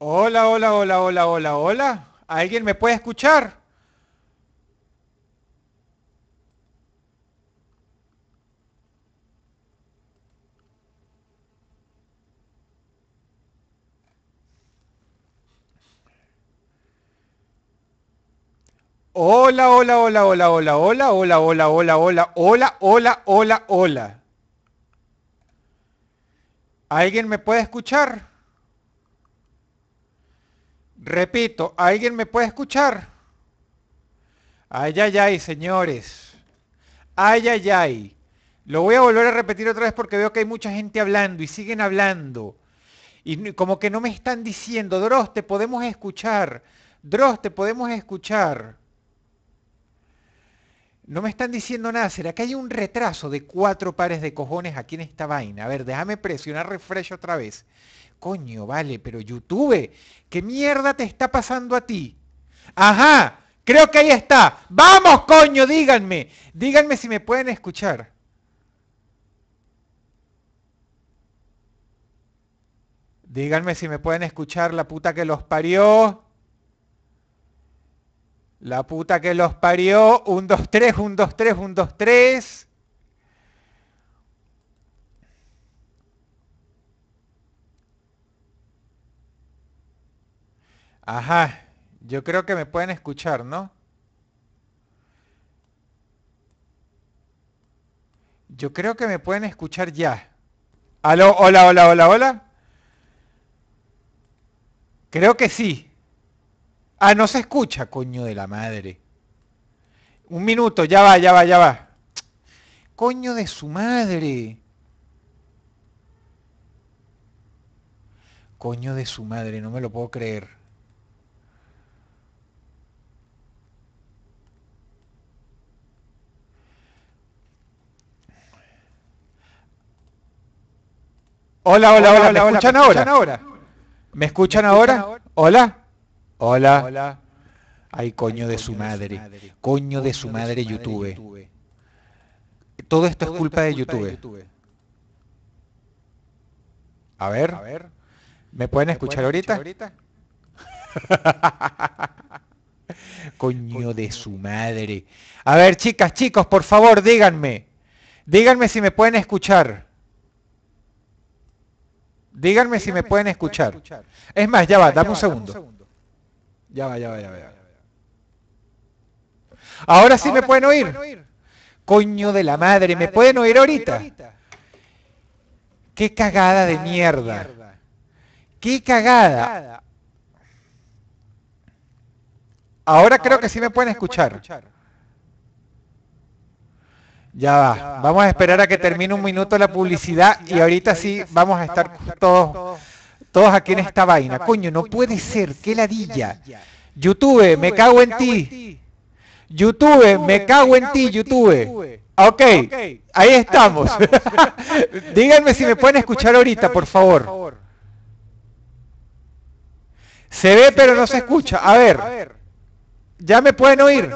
Hola, hola, hola, hola, hola, hola. ¿Alguien me puede escuchar? Hola, hola, hola, hola, hola, hola, hola, hola, hola, hola, hola, hola, hola, hola. ¿Alguien me puede escuchar? Repito, ¿alguien me puede escuchar? Ay, ay, ay, señores. Ay, ay, ay. Lo voy a volver a repetir otra vez porque veo que hay mucha gente hablando y siguen hablando. Y como que no me están diciendo, Dross, te podemos escuchar. Dross, te podemos escuchar. No me están diciendo nada. ¿Será que hay un retraso de cuatro pares de cojones aquí en esta vaina? A ver, déjame presionar refresh otra vez. Coño, vale, pero YouTube, ¿qué mierda te está pasando a ti? Ajá, creo que ahí está. Vamos, coño, díganme. Díganme si me pueden escuchar. Díganme si me pueden escuchar la puta que los parió. La puta que los parió. Un, dos, tres, un, dos, tres, un, dos, tres. Ajá, yo creo que me pueden escuchar, ¿no? Yo creo que me pueden escuchar ya. Aló, hola, hola, hola, hola. Creo que sí. Ah, no se escucha, coño de la madre. Un minuto, ya va, ya va, ya va. Coño de su madre. Coño de su madre, no me lo puedo creer. Hola, hola, hola, ¿me escuchan ahora? ¿Me escuchan ahora? ¿Hola? Hola. Ay, coño de su madre. Coño de su madre YouTube. Todo esto es culpa de YouTube. A ver. ¿Me pueden escuchar ahorita? Coño de su madre. A ver, chicas, chicos, por favor, díganme. Díganme si me pueden escuchar. Díganme si me pueden escuchar. Es más, ya va, dame un segundo. Ya va, ya va, ya va. Ahora sí me pueden oír. Coño de la madre, ¿me pueden oír ahorita? Qué cagada de mierda. Qué cagada. Ahora creo que sí me pueden escuchar. Ya va. Vamos a esperar a que termine un minuto la publicidad y ahorita sí vamos a estar todos, todos aquí en esta vaina. Coño, no puede ser, qué ladilla. YouTube, me cago en ti. YouTube, me cago en ti, YouTube. Ok, ahí estamos. Díganme si me pueden escuchar ahorita, por favor. Se ve pero no se escucha. A ver, ya me pueden oír.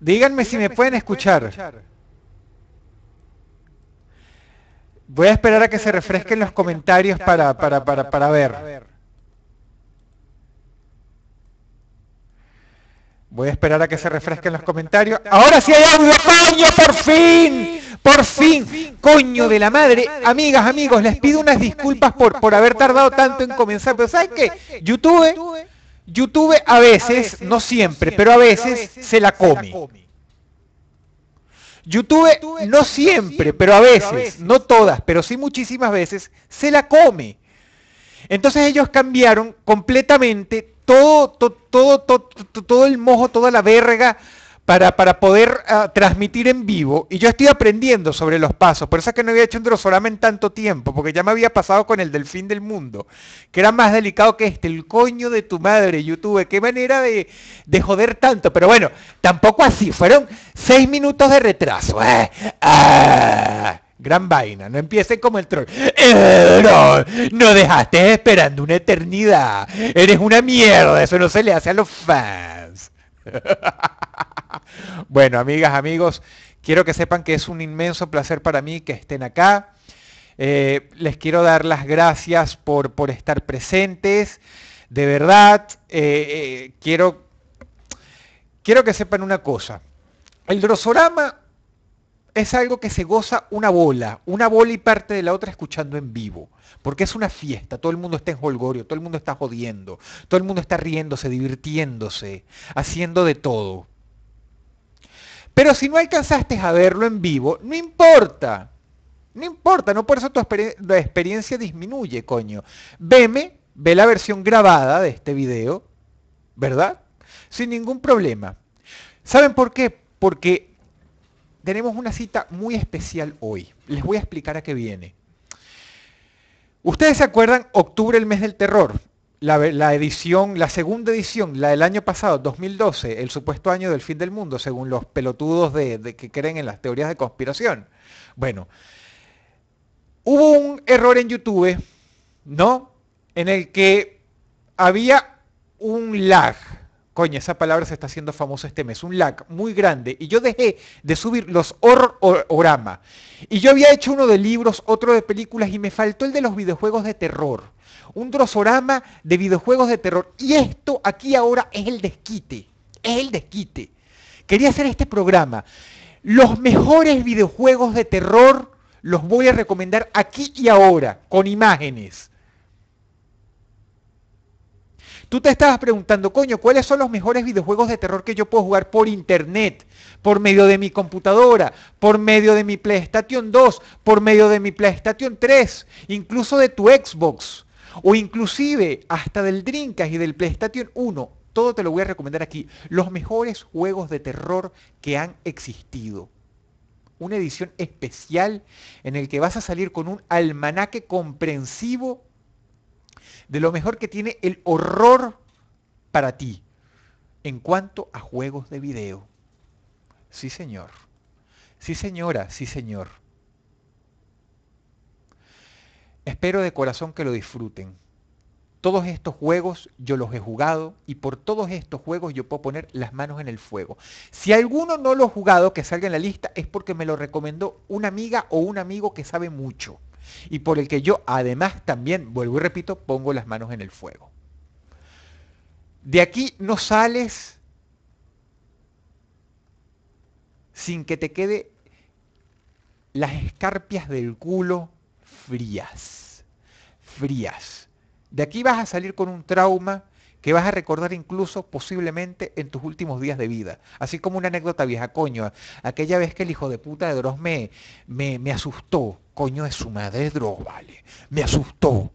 Díganme, si me pueden escuchar. Voy a esperar a que se refresquen los comentarios para, para, para, para ver. Voy a esperar a que se refresquen los comentarios. Ahora sí hay audio, coño, por fin. Por fin, coño de la madre. Amigas, amigos, les pido unas disculpas por, por haber tardado tanto en comenzar. Pero ¿saben qué? YouTube YouTube a veces, no siempre, pero a veces se la come. YouTube no siempre, pero a veces, no todas, pero sí muchísimas veces, se la come. Entonces ellos cambiaron completamente todo, todo, todo, todo, el mojo, toda la verga, para, poder ah, transmitir en vivo. Y yo estoy aprendiendo sobre los pasos. Por eso es que no había hecho un drosorama en tanto tiempo, porque ya me había pasado con el delfín del mundo, que era más delicado que este. El coño de tu madre, YouTube. Qué manera de, de joder tanto. Pero bueno, tampoco así. Fueron seis minutos de retraso. Eh, ah, gran vaina. No empiece como el troll. Eh, no, no dejaste esperando una eternidad. Eres una mierda. Eso no se le hace a los fans. Bueno, amigas, amigos, quiero que sepan que es un inmenso placer para mí que estén acá. Eh, les quiero dar las gracias por, por estar presentes. De verdad, eh, eh, quiero, quiero que sepan una cosa. El drosorama es algo que se goza una bola, una bola y parte de la otra escuchando en vivo. Porque es una fiesta, todo el mundo está en holgorio, todo el mundo está jodiendo, todo el mundo está riéndose, divirtiéndose, haciendo de todo. Pero si no alcanzaste a verlo en vivo, no importa. No importa, no por eso tu experiencia disminuye, coño. Veme, ve la versión grabada de este video, ¿verdad? Sin ningún problema. ¿Saben por qué? Porque tenemos una cita muy especial hoy. Les voy a explicar a qué viene. Ustedes se acuerdan, octubre el mes del terror la, edición, la segunda edición, la del año pasado, 2012, el supuesto año del fin del mundo, según los pelotudos de, que creen en las teorías de conspiración. Bueno, hubo un error en YouTube, ¿no? En el que había un lag. Coño, esa palabra se está haciendo famosa este mes, un lag muy grande. Y yo dejé de subir los horrorama. Y yo había hecho uno de libros, otro de películas, y me faltó el de los videojuegos de terror un drosorama de videojuegos de terror. Y esto aquí ahora es el desquite, es el desquite. Quería hacer este programa. Los mejores videojuegos de terror los voy a recomendar aquí y ahora, con imágenes. Tú te estabas preguntando, coño, ¿cuáles son los mejores videojuegos de terror que yo puedo jugar por internet? Por medio de mi computadora, por medio de mi PlayStation 2, por medio de mi PlayStation 3, incluso de tu Xbox o inclusive hasta del Dreamcast y del PlayStation 1, todo te lo voy a recomendar aquí, los mejores juegos de terror que han existido. Una edición especial en el que vas a salir con un almanaque comprensivo de lo mejor que tiene el horror para ti en cuanto a juegos de video. Sí, señor. Sí, señora, sí, señor. Espero de corazón que lo disfruten. Todos estos juegos yo los he jugado y por todos estos juegos yo puedo poner las manos en el fuego. Si alguno no lo ha jugado que salga en la lista es porque me lo recomendó una amiga o un amigo que sabe mucho y por el que yo además también, vuelvo y repito, pongo las manos en el fuego. De aquí no sales sin que te quede las escarpias del culo frías, frías. De aquí vas a salir con un trauma que vas a recordar incluso posiblemente en tus últimos días de vida. Así como una anécdota vieja, coño, aquella vez que el hijo de puta de Dross me, me, asustó, coño es su madre Dross, vale, me asustó.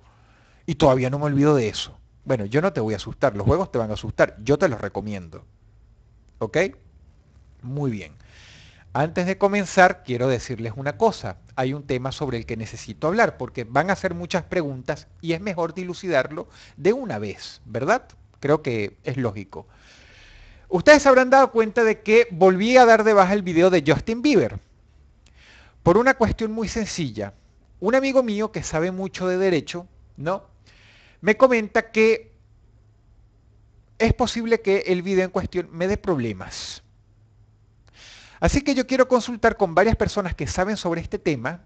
Y todavía no me olvido de eso. Bueno, yo no te voy a asustar, los juegos te van a asustar, yo te los recomiendo. ¿Ok? Muy bien. Antes de comenzar, quiero decirles una cosa. Hay un tema sobre el que necesito hablar porque van a hacer muchas preguntas y es mejor dilucidarlo de una vez, ¿verdad? Creo que es lógico. Ustedes habrán dado cuenta de que volví a dar de baja el video de Justin Bieber. Por una cuestión muy sencilla. Un amigo mío que sabe mucho de derecho, ¿no? Me comenta que es posible que el video en cuestión me dé problemas. Así que yo quiero consultar con varias personas que saben sobre este tema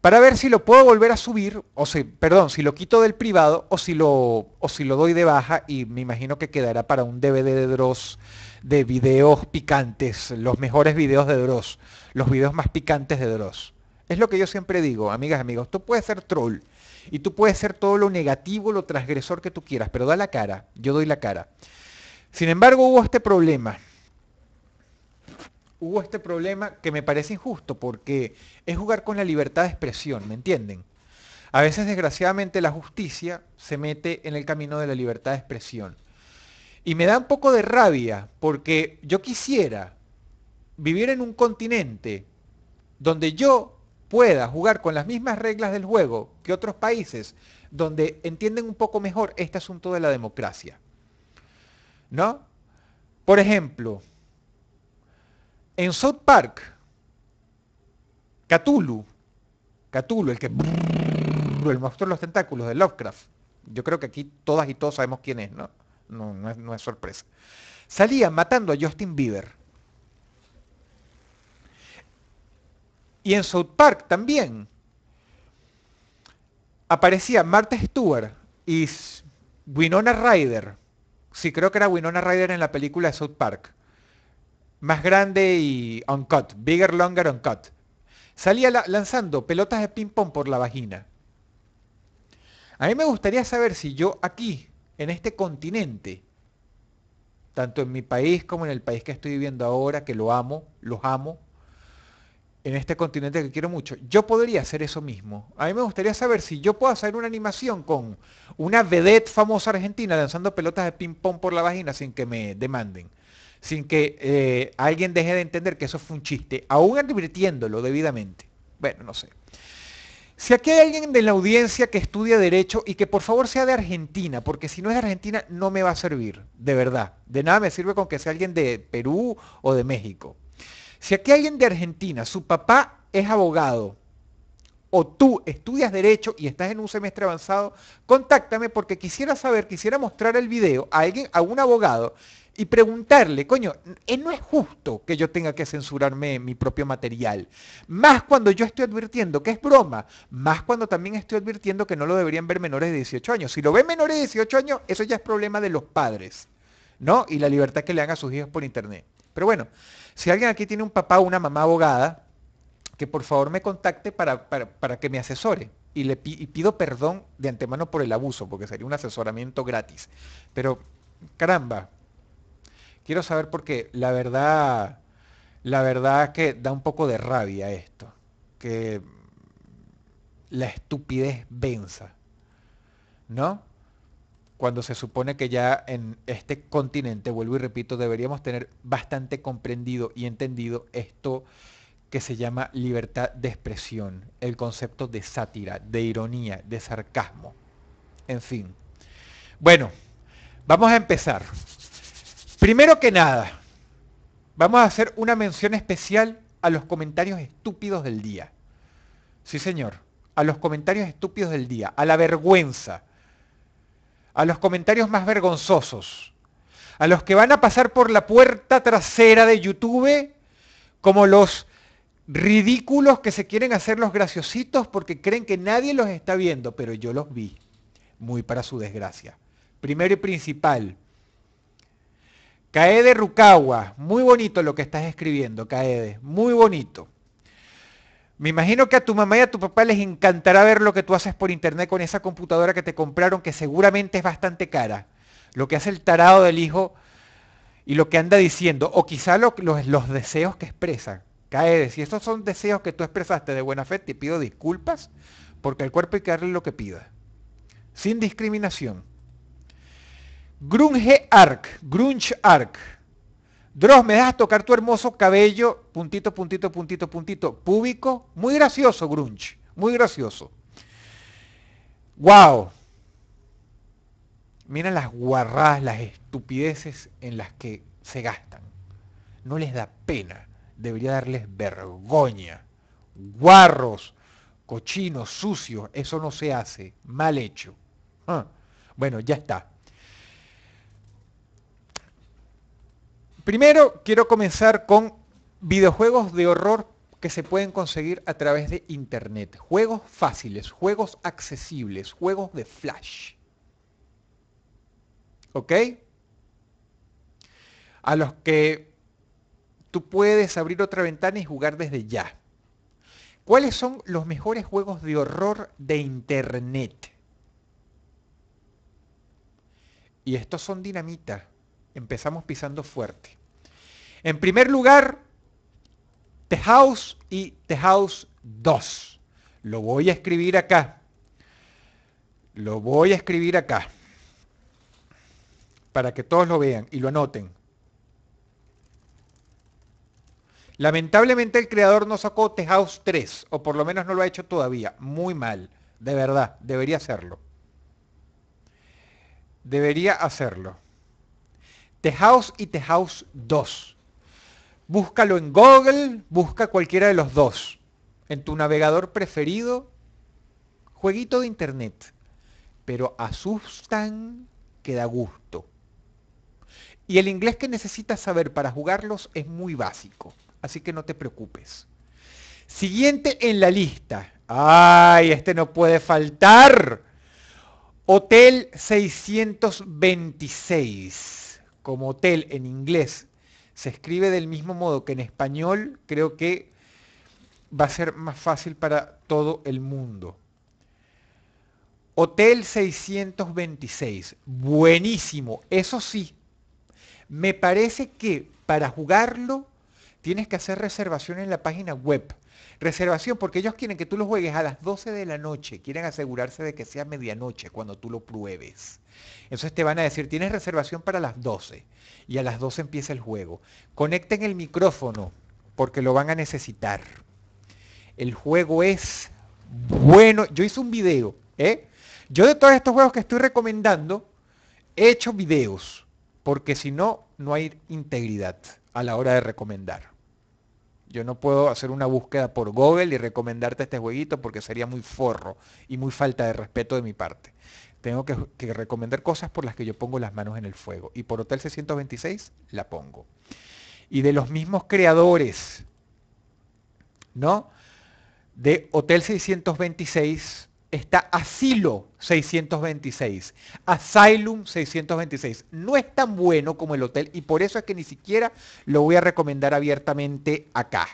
para ver si lo puedo volver a subir, o si, perdón, si lo quito del privado o si, lo, o si lo doy de baja y me imagino que quedará para un DVD de Dross de videos picantes, los mejores videos de Dross, los videos más picantes de Dross. Es lo que yo siempre digo, amigas, amigos, tú puedes ser troll y tú puedes ser todo lo negativo, lo transgresor que tú quieras, pero da la cara, yo doy la cara. Sin embargo, hubo este problema hubo este problema que me parece injusto porque es jugar con la libertad de expresión, ¿me entienden? A veces, desgraciadamente, la justicia se mete en el camino de la libertad de expresión. Y me da un poco de rabia porque yo quisiera vivir en un continente donde yo pueda jugar con las mismas reglas del juego que otros países donde entienden un poco mejor este asunto de la democracia. ¿No? Por ejemplo, en South Park, Cthulhu, Cthulhu, el que el monstruo de los tentáculos de Lovecraft. Yo creo que aquí todas y todos sabemos quién es, ¿no? No, es, sorpresa. Salía matando a Justin Bieber. Y en South Park también aparecía Martha Stewart y Winona Ryder. Sí, creo que era Winona Ryder en la película de South Park más grande y cut, bigger, longer, uncut. Salía lanzando pelotas de ping-pong por la vagina. A mí me gustaría saber si yo aquí, en este continente, tanto en mi país como en el país que estoy viviendo ahora, que lo amo, los amo, en este continente que quiero mucho, yo podría hacer eso mismo. A mí me gustaría saber si yo puedo hacer una animación con una vedette famosa argentina lanzando pelotas de ping-pong por la vagina sin que me demanden sin que eh, alguien deje de entender que eso fue un chiste, aún advirtiéndolo debidamente. Bueno, no sé. Si aquí hay alguien de la audiencia que estudia derecho y que por favor sea de Argentina, porque si no es de Argentina no me va a servir, de verdad. De nada me sirve con que sea alguien de Perú o de México. Si aquí hay alguien de Argentina, su papá es abogado, o tú estudias derecho y estás en un semestre avanzado, contáctame porque quisiera saber, quisiera mostrar el video a alguien, a un abogado y preguntarle, coño, eh, no es justo que yo tenga que censurarme mi propio material. Más cuando yo estoy advirtiendo que es broma, más cuando también estoy advirtiendo que no lo deberían ver menores de 18 años. Si lo ven menores de 18 años, eso ya es problema de los padres, ¿no? Y la libertad que le dan a sus hijos por internet. Pero bueno, si alguien aquí tiene un papá o una mamá abogada, que por favor me contacte para, para, que me asesore. Y le y pido perdón de antemano por el abuso, porque sería un asesoramiento gratis. Pero, caramba, Quiero saber porque La verdad, la verdad que da un poco de rabia esto. Que la estupidez venza. ¿No? Cuando se supone que ya en este continente, vuelvo y repito, deberíamos tener bastante comprendido y entendido esto que se llama libertad de expresión, el concepto de sátira, de ironía, de sarcasmo. En fin. Bueno, vamos a empezar. Primero que nada, vamos a hacer una mención especial a los comentarios estúpidos del día. Sí, señor, a los comentarios estúpidos del día, a la vergüenza, a los comentarios más vergonzosos, a los que van a pasar por la puerta trasera de YouTube como los ridículos que se quieren hacer los graciositos porque creen que nadie los está viendo, pero yo los vi, muy para su desgracia. Primero y principal, Caede Rucagua, muy bonito lo que estás escribiendo, Caede, muy bonito. Me imagino que a tu mamá y a tu papá les encantará ver lo que tú haces por internet con esa computadora que te compraron, que seguramente es bastante cara. Lo que hace el tarado del hijo y lo que anda diciendo, o quizá los, deseos que expresa Caede, si estos son deseos que tú expresaste de buena fe, te pido disculpas, porque al cuerpo hay que darle lo que pida. Sin discriminación. Grunge Arc, Grunge Arc. Dross, me dejas tocar tu hermoso cabello, puntito, puntito, puntito, puntito, púbico. Muy gracioso, Grunge, muy gracioso. ¡Wow! mira las guarradas, las estupideces en las que se gastan. No les da pena, debería darles vergoña. Guarros, cochinos, sucios, eso no se hace, mal hecho. Ah. Bueno, ya está. Primero, quiero comenzar con videojuegos de horror que se pueden conseguir a través de internet. Juegos fáciles, juegos accesibles, juegos de flash. ¿Ok? A los que tú puedes abrir otra ventana y jugar desde ya. ¿Cuáles son los mejores juegos de horror de internet? Y estos son dinamita. Empezamos pisando fuerte. En primer lugar, The House y The House 2. Lo voy a escribir acá. Lo voy a escribir acá. Para que todos lo vean y lo anoten. Lamentablemente el creador no sacó The House 3, o por lo menos no lo ha hecho todavía. Muy mal, de verdad, debería hacerlo. Debería hacerlo. The House y The House 2. Búscalo en Google, busca cualquiera de los dos. En tu navegador preferido, jueguito de internet. Pero asustan que da gusto. Y el inglés que necesitas saber para jugarlos es muy básico. Así que no te preocupes. Siguiente en la lista. Ay, este no puede faltar. Hotel 626. Como hotel en inglés se escribe del mismo modo que en español, creo que va a ser más fácil para todo el mundo. Hotel 626, buenísimo. Eso sí, me parece que para jugarlo tienes que hacer reservación en la página web. Reservación, porque ellos quieren que tú lo juegues a las 12 de la noche, quieren asegurarse de que sea medianoche cuando tú lo pruebes. Entonces te van a decir, tienes reservación para las 12 y a las 12 empieza el juego. Conecten el micrófono porque lo van a necesitar. El juego es bueno. Yo hice un video, ¿eh? Yo de todos estos juegos que estoy recomendando, he hecho videos, porque si no, no hay integridad a la hora de recomendar. Yo no puedo hacer una búsqueda por Google y recomendarte este jueguito porque sería muy forro y muy falta de respeto de mi parte. Tengo que, recomendar cosas por las que yo pongo las manos en el fuego. Y por Hotel 626 la pongo. Y de los mismos creadores, ¿no? De Hotel 626 está asilo 626, asylum 626. No es tan bueno como el hotel y por eso es que ni siquiera lo voy a recomendar abiertamente acá.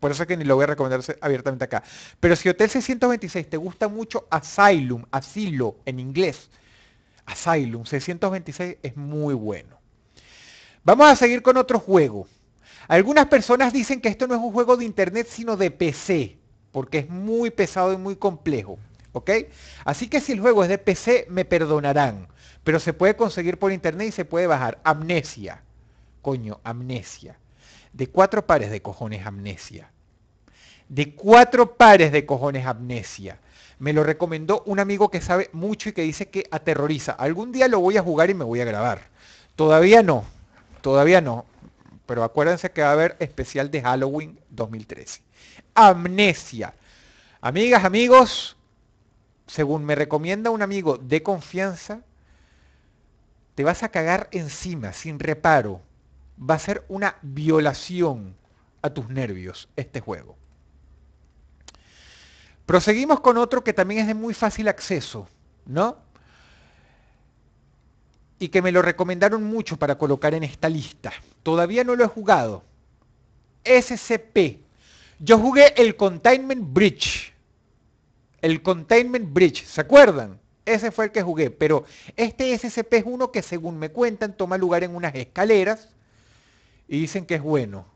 Por eso es que ni lo voy a recomendar abiertamente acá. Pero si Hotel 626 te gusta mucho Asylum, asilo en inglés, Asylum 626 es muy bueno. Vamos a seguir con otro juego. Algunas personas dicen que esto no es un juego de internet, sino de PC porque es muy pesado y muy complejo. ¿Ok? Así que si el juego es de PC, me perdonarán. Pero se puede conseguir por internet y se puede bajar. Amnesia. Coño, amnesia. De cuatro pares de cojones amnesia. De cuatro pares de cojones amnesia. Me lo recomendó un amigo que sabe mucho y que dice que aterroriza. Algún día lo voy a jugar y me voy a grabar. Todavía no. Todavía no. Pero acuérdense que va a haber especial de Halloween 2013 amnesia. Amigas, amigos, según me recomienda un amigo de confianza, te vas a cagar encima, sin reparo. Va a ser una violación a tus nervios este juego. Proseguimos con otro que también es de muy fácil acceso, ¿no? Y que me lo recomendaron mucho para colocar en esta lista. Todavía no lo he jugado. SCP yo jugué el Containment Bridge. El Containment Bridge, ¿se acuerdan? Ese fue el que jugué, pero este SCP es uno que según me cuentan toma lugar en unas escaleras y dicen que es bueno.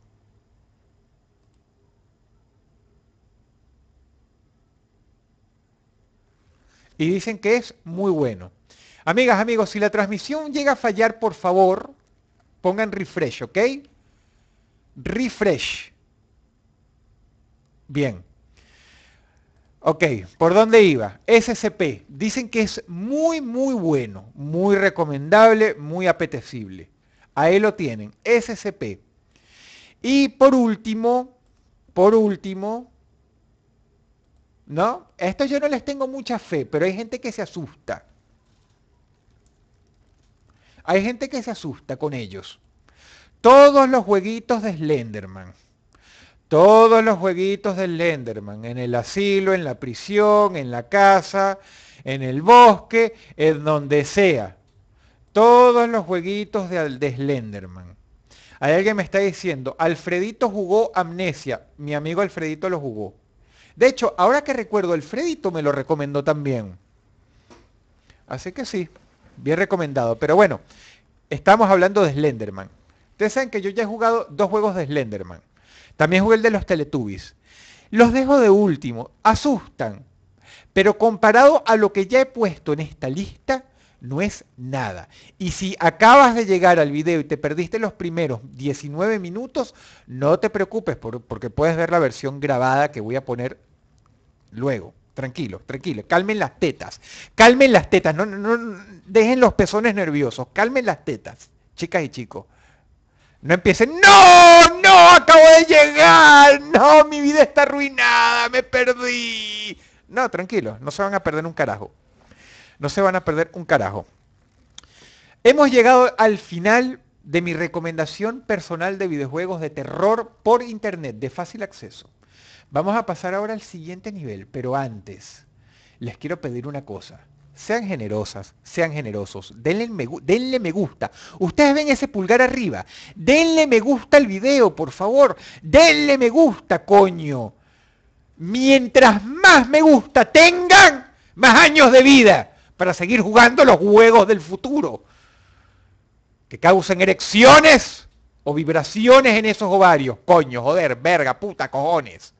Y dicen que es muy bueno. Amigas, amigos, si la transmisión llega a fallar, por favor, pongan refresh, ¿ok? Refresh. Bien. Ok, ¿por dónde iba? SCP. Dicen que es muy, muy bueno, muy recomendable, muy apetecible. Ahí lo tienen, SCP. Y por último, por último, ¿no? A esto yo no les tengo mucha fe, pero hay gente que se asusta. Hay gente que se asusta con ellos. Todos los jueguitos de Slenderman. Todos los jueguitos del Slenderman, en el asilo, en la prisión, en la casa, en el bosque, en donde sea. Todos los jueguitos de, Slenderman. Hay alguien me está diciendo, Alfredito jugó Amnesia. Mi amigo Alfredito lo jugó. De hecho, ahora que recuerdo, Alfredito me lo recomendó también. Así que sí, bien recomendado. Pero bueno, estamos hablando de Slenderman. Ustedes saben que yo ya he jugado dos juegos de Slenderman. También jugué el de los Teletubbies. Los dejo de último, asustan. Pero comparado a lo que ya he puesto en esta lista, no es nada. Y si acabas de llegar al video y te perdiste los primeros 19 minutos, no te preocupes porque puedes ver la versión grabada que voy a poner luego. Tranquilo, tranquilo. Calmen las tetas. Calmen las tetas. No, no, no dejen los pezones nerviosos. Calmen las tetas, chicas y chicos. No empiecen, no, no, acabo de llegar, no, mi vida está arruinada, me perdí. No, tranquilo. no se van a perder un carajo. No se van a perder un carajo. Hemos llegado al final de mi recomendación personal de videojuegos de terror por internet, de fácil acceso. Vamos a pasar ahora al siguiente nivel, pero antes, les quiero pedir una cosa sean generosas, sean generosos, denle me, gusta. Ustedes ven ese pulgar arriba, denle me gusta al video, por favor, denle me gusta, coño. Mientras más me gusta tengan, más años de vida para seguir jugando los juegos del futuro, que causen erecciones o vibraciones en esos ovarios, coño, joder, verga, puta, cojones.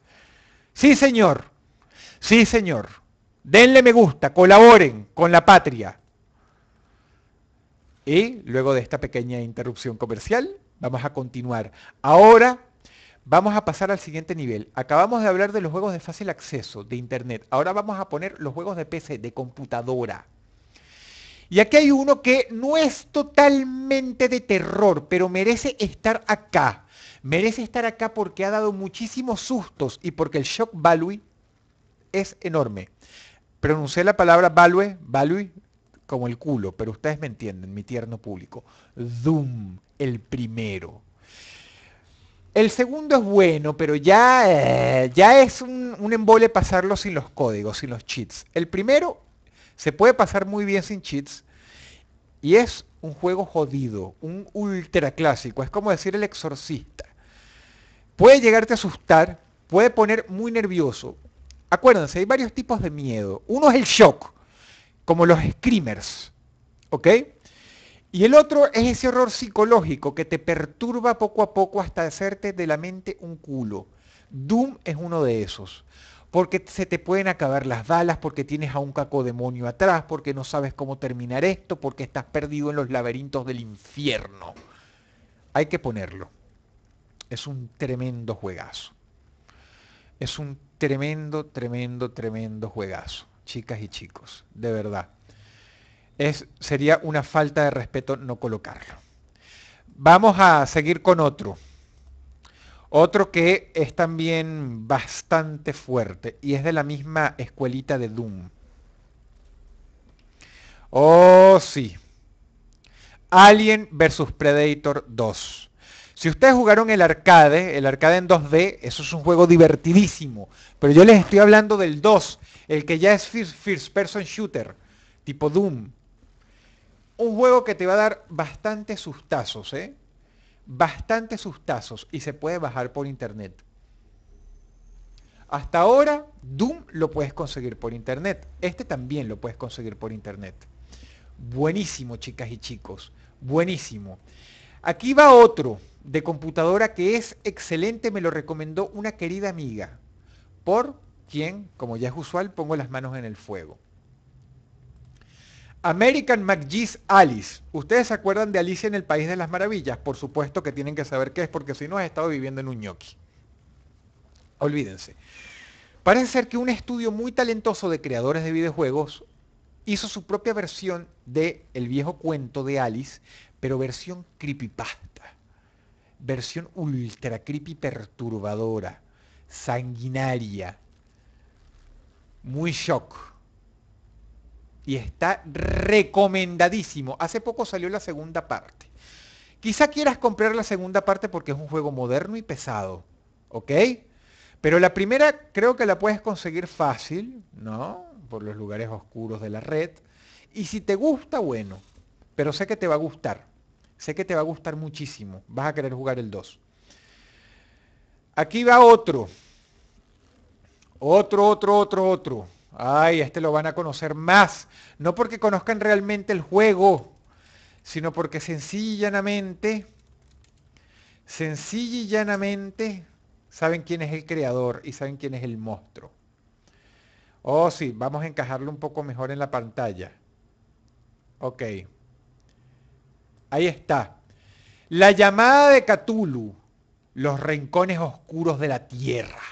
Sí, señor, sí, señor denle me gusta, colaboren con la patria. Y luego de esta pequeña interrupción comercial, vamos a continuar. Ahora vamos a pasar al siguiente nivel. Acabamos de hablar de los juegos de fácil acceso, de Internet. Ahora vamos a poner los juegos de PC, de computadora. Y aquí hay uno que no es totalmente de terror, pero merece estar acá. Merece estar acá porque ha dado muchísimos sustos y porque el shock value es enorme. Pronuncié la palabra value, value como el culo, pero ustedes me entienden, mi tierno público. Doom, el primero. El segundo es bueno, pero ya, eh, ya es un, un, embole pasarlo sin los códigos, sin los cheats. El primero se puede pasar muy bien sin cheats y es un juego jodido, un ultra clásico. Es como decir el exorcista. Puede llegarte a asustar, puede poner muy nervioso, acuérdense, hay varios tipos de miedo. Uno es el shock, como los screamers, ¿ok? Y el otro es ese horror psicológico que te perturba poco a poco hasta hacerte de la mente un culo. Doom es uno de esos. Porque se te pueden acabar las balas, porque tienes a un demonio atrás, porque no sabes cómo terminar esto, porque estás perdido en los laberintos del infierno. Hay que ponerlo. Es un tremendo juegazo. Es un tremendo, tremendo, tremendo juegazo, chicas y chicos, de verdad. Es, sería una falta de respeto no colocarlo. Vamos a seguir con otro. Otro que es también bastante fuerte y es de la misma escuelita de Doom. Oh, sí. Alien vs Predator 2. Si ustedes jugaron el arcade, el arcade en 2D, eso es un juego divertidísimo. Pero yo les estoy hablando del 2, el que ya es first, person shooter, tipo Doom. Un juego que te va a dar bastantes sustazos, ¿eh? Bastantes sustazos y se puede bajar por internet. Hasta ahora, Doom lo puedes conseguir por internet. Este también lo puedes conseguir por internet. Buenísimo, chicas y chicos. Buenísimo. Aquí va otro de computadora que es excelente, me lo recomendó una querida amiga, por quien, como ya es usual, pongo las manos en el fuego. American McGee's Alice. ¿Ustedes se acuerdan de Alicia en el País de las Maravillas? Por supuesto que tienen que saber qué es, porque si no has estado viviendo en un ñoqui. Olvídense. Parece ser que un estudio muy talentoso de creadores de videojuegos hizo su propia versión de El viejo cuento de Alice, pero versión creepypasta versión ultra creepy perturbadora, sanguinaria, muy shock. Y está recomendadísimo. Hace poco salió la segunda parte. Quizá quieras comprar la segunda parte porque es un juego moderno y pesado, ¿ok? Pero la primera creo que la puedes conseguir fácil, ¿no? Por los lugares oscuros de la red. Y si te gusta, bueno, pero sé que te va a gustar. Sé que te va a gustar muchísimo. Vas a querer jugar el 2. Aquí va otro. Otro, otro, otro, otro. Ay, este lo van a conocer más. No porque conozcan realmente el juego, sino porque sencillamente, sencillamente, saben quién es el creador y saben quién es el monstruo. Oh, sí, vamos a encajarlo un poco mejor en la pantalla. Ok. Ahí está. La llamada de Cthulhu, los rincones oscuros de la Tierra.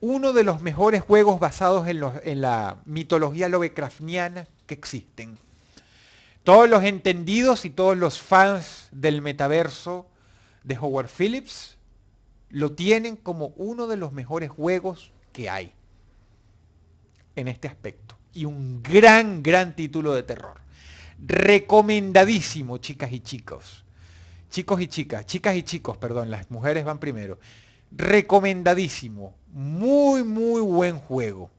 Uno de los mejores juegos basados en, la mitología lovecraftiana que existen. Todos los entendidos y todos los fans del metaverso de Howard Phillips lo tienen como uno de los mejores juegos que hay en este aspecto. Y un gran, gran título de terror. Recomendadísimo, chicas y chicos. Chicos y chicas, chicas y chicos, perdón, las mujeres van primero. Recomendadísimo. Muy, muy buen juego.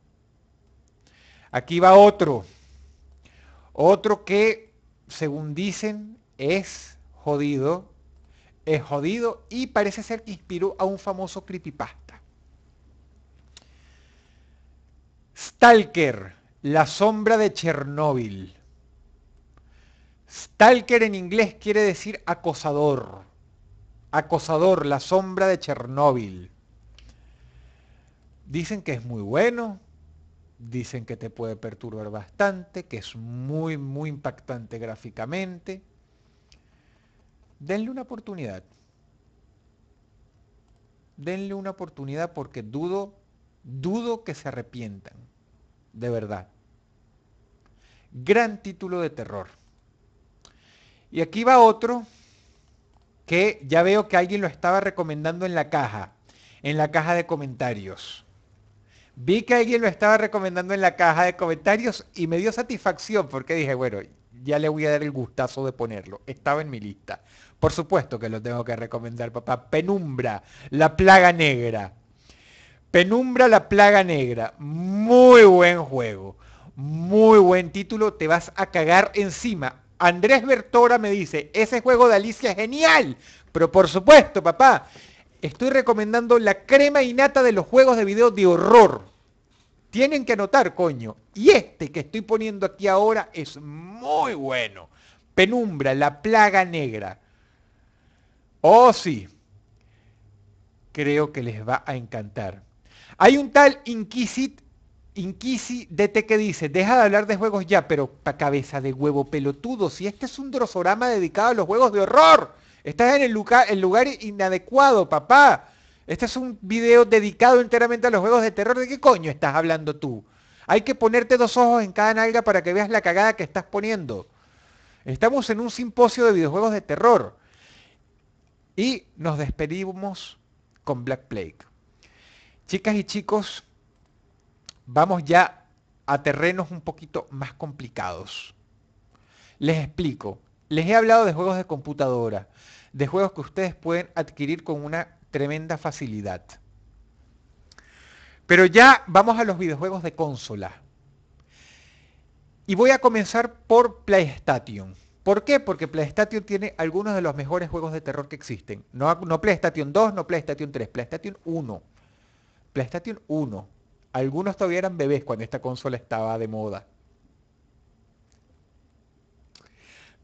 Aquí va otro. Otro que, según dicen, es jodido. Es jodido y parece ser que inspiró a un famoso creepypasta. Stalker, la sombra de Chernóbil. Stalker en inglés quiere decir acosador. Acosador, la sombra de Chernóbil. Dicen que es muy bueno, dicen que te puede perturbar bastante, que es muy, muy impactante gráficamente. Denle una oportunidad. Denle una oportunidad porque dudo, dudo que se arrepientan. De verdad. Gran título de terror. Y aquí va otro que ya veo que alguien lo estaba recomendando en la caja, en la caja de comentarios. Vi que alguien lo estaba recomendando en la caja de comentarios y me dio satisfacción porque dije, bueno, ya le voy a dar el gustazo de ponerlo. Estaba en mi lista. Por supuesto que lo tengo que recomendar, papá. Penumbra, la plaga negra. Penumbra, la plaga negra. Muy buen juego. Muy buen título. Te vas a cagar encima. Andrés Bertora me dice, ese juego de Alicia es genial. Pero por supuesto, papá, estoy recomendando la crema innata de los juegos de video de horror. Tienen que anotar, coño. Y este que estoy poniendo aquí ahora es muy bueno. Penumbra, la plaga negra. Oh, sí. Creo que les va a encantar. Hay un tal Inquisit Inquisi DT que dice, deja de hablar de juegos ya, pero cabeza de huevo pelotudo, si este es un drosorama dedicado a los juegos de horror, estás en el lugar, el lugar inadecuado, papá. Este es un video dedicado enteramente a los juegos de terror. ¿De qué coño estás hablando tú? Hay que ponerte dos ojos en cada nalga para que veas la cagada que estás poniendo. Estamos en un simposio de videojuegos de terror. Y nos despedimos con Black Plague. Chicas y chicos, vamos ya a terrenos un poquito más complicados. Les explico. Les he hablado de juegos de computadora, de juegos que ustedes pueden adquirir con una tremenda facilidad. Pero ya vamos a los videojuegos de consola. Y voy a comenzar por PlayStation. ¿Por qué? Porque PlayStation tiene algunos de los mejores juegos de terror que existen. No, no PlayStation 2, no PlayStation 3, PlayStation 1. PlayStation 1. Algunos todavía eran bebés cuando esta consola estaba de moda.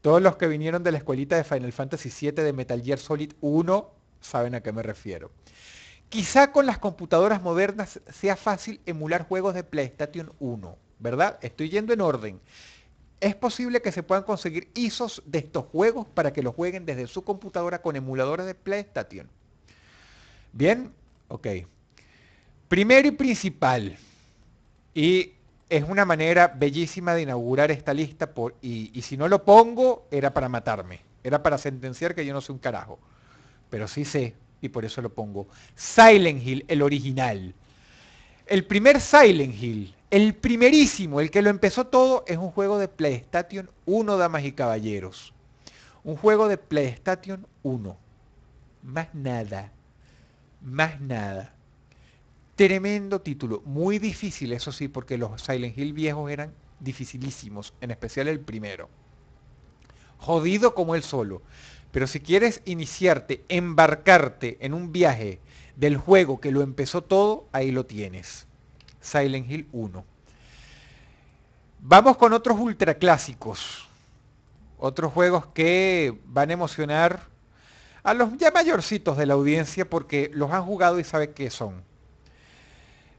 Todos los que vinieron de la escuelita de Final Fantasy VII de Metal Gear Solid 1 saben a qué me refiero. Quizá con las computadoras modernas sea fácil emular juegos de PlayStation 1, ¿verdad? Estoy yendo en orden. Es posible que se puedan conseguir ISOs de estos juegos para que los jueguen desde su computadora con emuladores de PlayStation. Bien, ok. Primero y principal, y es una manera bellísima de inaugurar esta lista, y, si no lo pongo, era para matarme, era para sentenciar que yo no sé un carajo, pero sí sé, y por eso lo pongo. Silent Hill, el original. El primer Silent Hill, el primerísimo, el que lo empezó todo, es un juego de PlayStation 1, damas y caballeros. Un juego de PlayStation 1. Más nada. Más nada. Tremendo título, muy difícil, eso sí, porque los Silent Hill viejos eran dificilísimos, en especial el primero. Jodido como el solo. Pero si quieres iniciarte, embarcarte en un viaje del juego que lo empezó todo, ahí lo tienes. Silent Hill 1. Vamos con otros ultra clásicos, Otros juegos que van a emocionar a los ya mayorcitos de la audiencia porque los han jugado y saben qué son.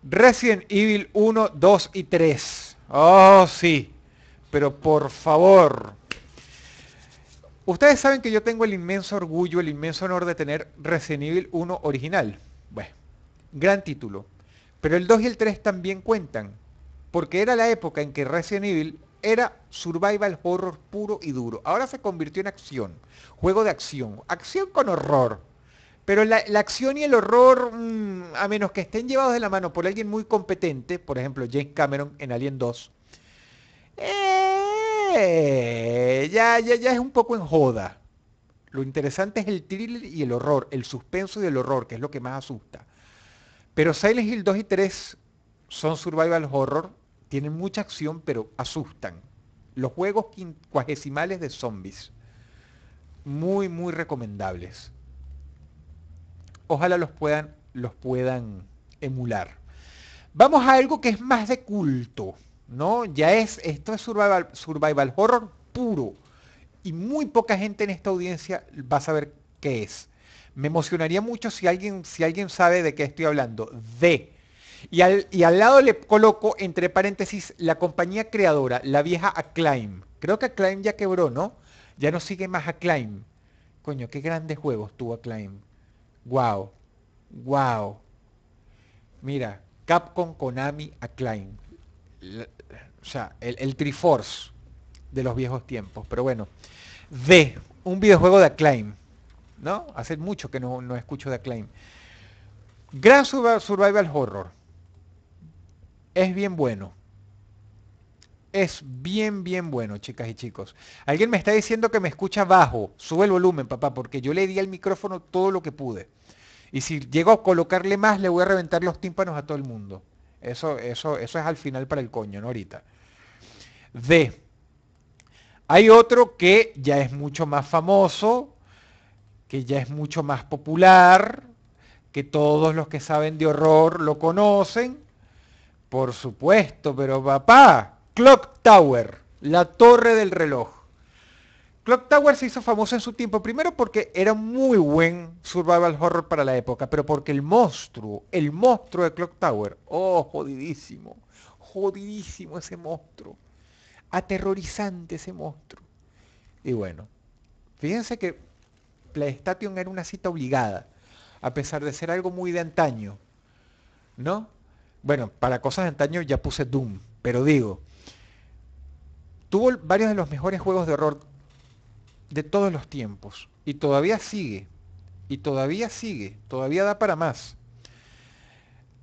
Resident Evil 1, 2 y 3. Oh, sí. Pero por favor. Ustedes saben que yo tengo el inmenso orgullo, el inmenso honor de tener Resident Evil 1 original. Bueno, gran título. Pero el 2 y el 3 también cuentan. Porque era la época en que Resident Evil era survival horror puro y duro. Ahora se convirtió en acción. Juego de acción. Acción con horror. Pero la, acción y el horror, mm, a menos que estén llevados de la mano por alguien muy competente, por ejemplo James Cameron en Alien 2, eh, ya, ya, es un poco en joda. Lo interesante es el thriller y el horror, el suspenso y el horror, que es lo que más asusta. Pero Silent Hill 2 y 3 son survival horror, tienen mucha acción, pero asustan. Los juegos quincuagesimales de zombies. Muy, muy recomendables ojalá los puedan, los puedan emular. Vamos a algo que es más de culto, ¿no? Ya es, esto es survival, survival horror puro. Y muy poca gente en esta audiencia va a saber qué es. Me emocionaría mucho si alguien, si alguien sabe de qué estoy hablando. De. Y al, y al lado le coloco, entre paréntesis, la compañía creadora, la vieja Acclaim. Creo que Acclaim ya quebró, ¿no? Ya no sigue más Acclaim. Coño, qué grandes juegos tuvo Acclaim. Wow. Wow. Mira, Capcom, Konami, Acclaim. O sea, el, Triforce de los viejos tiempos. Pero bueno. D, un videojuego de Acclaim. ¿No? Hace mucho que no, no escucho de Acclaim. Gran Survival Horror. Es bien bueno. Es bien, bien bueno, chicas y chicos. Alguien me está diciendo que me escucha bajo. Sube el volumen, papá, porque yo le di al micrófono todo lo que pude. Y si llego a colocarle más, le voy a reventar los tímpanos a todo el mundo. Eso, eso, eso es al final para el coño, ¿no? Ahorita. D. Hay otro que ya es mucho más famoso, que ya es mucho más popular, que todos los que saben de horror lo conocen. Por supuesto, pero papá, Clock Tower, la torre del reloj. Clock Tower se hizo famoso en su tiempo, primero porque era muy buen survival horror para la época, pero porque el monstruo, el monstruo de Clock Tower, oh, jodidísimo, jodidísimo ese monstruo, aterrorizante ese monstruo. Y bueno, fíjense que PlayStation era una cita obligada, a pesar de ser algo muy de antaño, ¿no? Bueno, para cosas de antaño ya puse Doom, pero digo, tuvo varios de los mejores juegos de horror de todos los tiempos. Y todavía sigue. Y todavía sigue. Todavía da para más.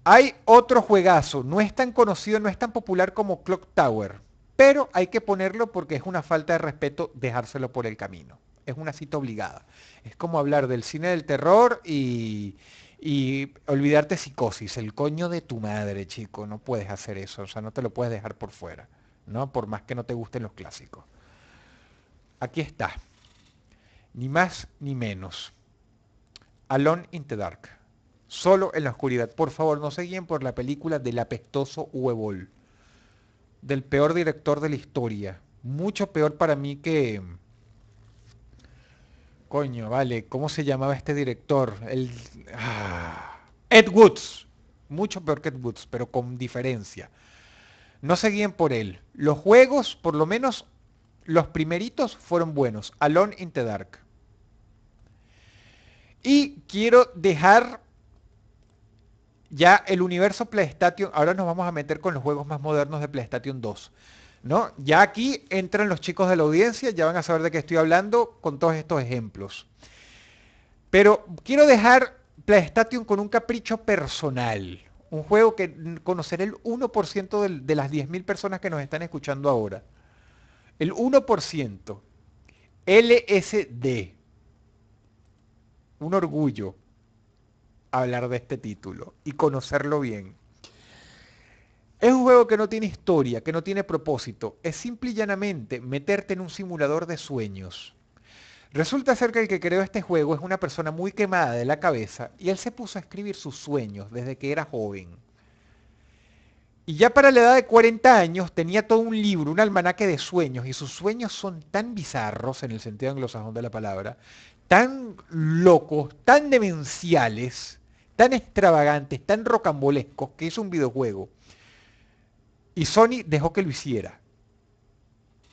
Hay otro juegazo. No es tan conocido, no es tan popular como Clock Tower. Pero hay que ponerlo porque es una falta de respeto dejárselo por el camino. Es una cita obligada. Es como hablar del cine del terror y, olvidarte psicosis. El coño de tu madre, chico. No puedes hacer eso. O sea, no te lo puedes dejar por fuera. Por más que no te gusten los clásicos. Aquí está. Ni más ni menos. Alone in the Dark. Solo en la oscuridad. Por favor, no se guíen por la película del apestoso huevo Del peor director de la historia. Mucho peor para mí que... Coño, vale. ¿Cómo se llamaba este director? El... Ah, Ed Woods. Mucho peor que Ed Woods, pero con diferencia no se guíen por él. Los juegos, por lo menos los primeritos, fueron buenos. Alone in the Dark. Y quiero dejar ya el universo PlayStation. Ahora nos vamos a meter con los juegos más modernos de PlayStation 2. ¿no? Ya aquí entran los chicos de la audiencia, ya van a saber de qué estoy hablando con todos estos ejemplos. Pero quiero dejar PlayStation con un capricho personal un juego que conoceré el 1% de, de las 10.000 personas que nos están escuchando ahora. El 1%. LSD. Un orgullo hablar de este título y conocerlo bien. Es un juego que no tiene historia, que no tiene propósito. Es simple y llanamente meterte en un simulador de sueños. Resulta ser que el que creó este juego es una persona muy quemada de la cabeza y él se puso a escribir sus sueños desde que era joven. Y ya para la edad de 40 años tenía todo un libro, un almanaque de sueños, y sus sueños son tan bizarros en el sentido anglosajón de la palabra, tan locos, tan demenciales, tan extravagantes, tan rocambolescos, que es un videojuego. Y Sony dejó que lo hiciera.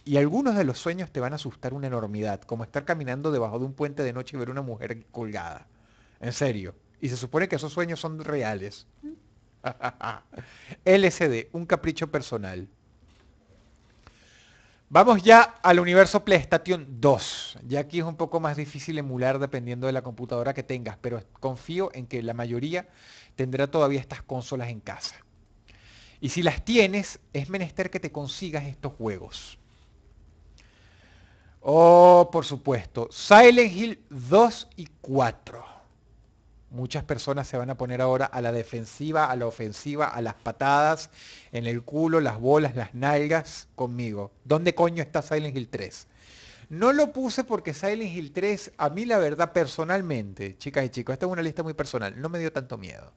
Y algunos de los sueños te van a asustar una enormidad, como estar caminando debajo de un puente de noche y ver una mujer colgada. En serio. Y se supone que esos sueños son reales. LCD, un capricho personal. Vamos ya al universo PlayStation 2. Ya aquí es un poco más difícil emular dependiendo de la computadora que tengas, pero confío en que la mayoría tendrá todavía estas consolas en casa. Y si las tienes, es menester que te consigas estos juegos. Oh, por supuesto. Silent Hill 2 y 4. Muchas personas se van a poner ahora a la defensiva, a la ofensiva, a las patadas, en el culo, las bolas, las nalgas, conmigo. ¿Dónde coño está Silent Hill 3? No lo puse porque Silent Hill 3, a mí la verdad personalmente, chicas y chicos, esta es una lista muy personal, no me dio tanto miedo.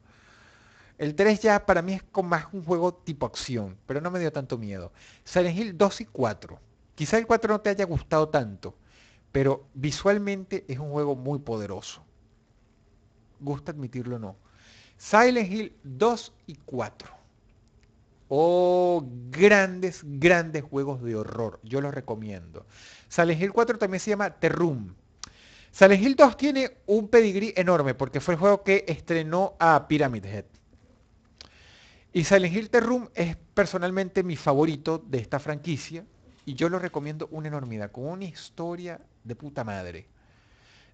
El 3 ya para mí es como más un juego tipo acción, pero no me dio tanto miedo. Silent Hill 2 y 4 Quizá el 4 no te haya gustado tanto, pero visualmente es un juego muy poderoso. Gusta admitirlo o no. Silent Hill 2 y 4. Oh, grandes, grandes juegos de horror. Yo los recomiendo. Silent Hill 4 también se llama Terrum. Silent Hill 2 tiene un pedigrí enorme porque fue el juego que estrenó a Pyramid Head. Y Silent Hill Terrum es personalmente mi favorito de esta franquicia. Y yo lo recomiendo una enormidad, con una historia de puta madre.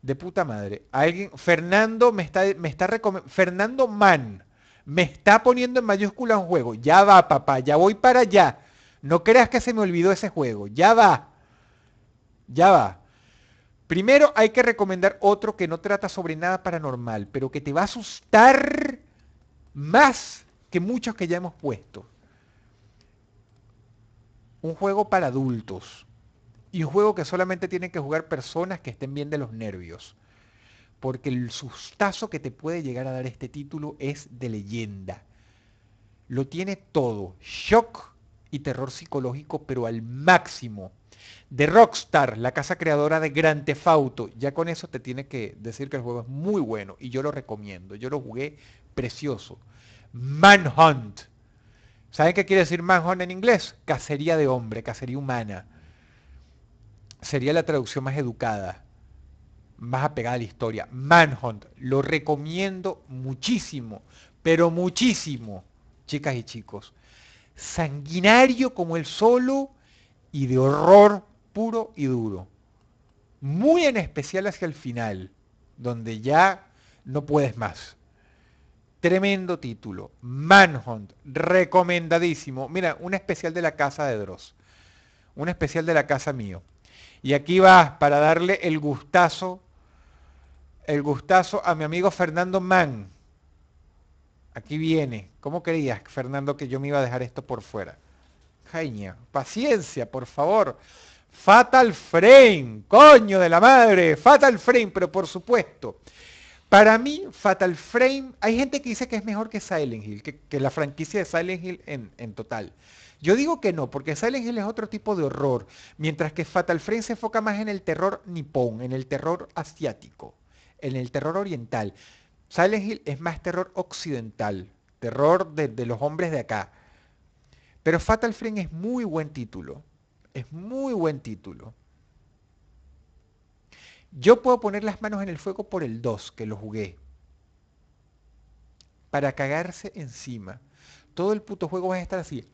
De puta madre. Alguien, Fernando me está, me está Fernando Mann me está poniendo en mayúscula un juego. Ya va, papá, ya voy para allá. No creas que se me olvidó ese juego. Ya va. Ya va. Primero hay que recomendar otro que no trata sobre nada paranormal, pero que te va a asustar más que muchos que ya hemos puesto un juego para adultos y un juego que solamente tienen que jugar personas que estén bien de los nervios. Porque el sustazo que te puede llegar a dar este título es de leyenda. Lo tiene todo. Shock y terror psicológico, pero al máximo. De Rockstar, la casa creadora de Gran Theft Ya con eso te tiene que decir que el juego es muy bueno y yo lo recomiendo. Yo lo jugué precioso. Manhunt ¿Saben qué quiere decir manhunt en inglés? Cacería de hombre, cacería humana. Sería la traducción más educada, más apegada a la historia. Manhunt, lo recomiendo muchísimo, pero muchísimo, chicas y chicos. Sanguinario como el solo y de horror puro y duro. Muy en especial hacia el final, donde ya no puedes más. Tremendo título. Manhunt. Recomendadísimo. Mira, un especial de la casa de Dross. Un especial de la casa mío. Y aquí vas para darle el gustazo, el gustazo a mi amigo Fernando Mann. Aquí viene. ¿Cómo creías, Fernando, que yo me iba a dejar esto por fuera? Jaña, paciencia, por favor. Fatal Frame, coño de la madre, Fatal Frame, pero por supuesto. Para mí, Fatal Frame, hay gente que dice que es mejor que Silent Hill, que, la franquicia de Silent Hill en, total. Yo digo que no, porque Silent Hill es otro tipo de horror, mientras que Fatal Frame se enfoca más en el terror nipón, en el terror asiático, en el terror oriental. Silent Hill es más terror occidental, terror de los hombres de acá. Pero Fatal Frame es muy buen título, es muy buen título. Yo puedo poner las manos en el fuego por el 2, que lo jugué. Para cagarse encima. Todo el puto juego va a estar así.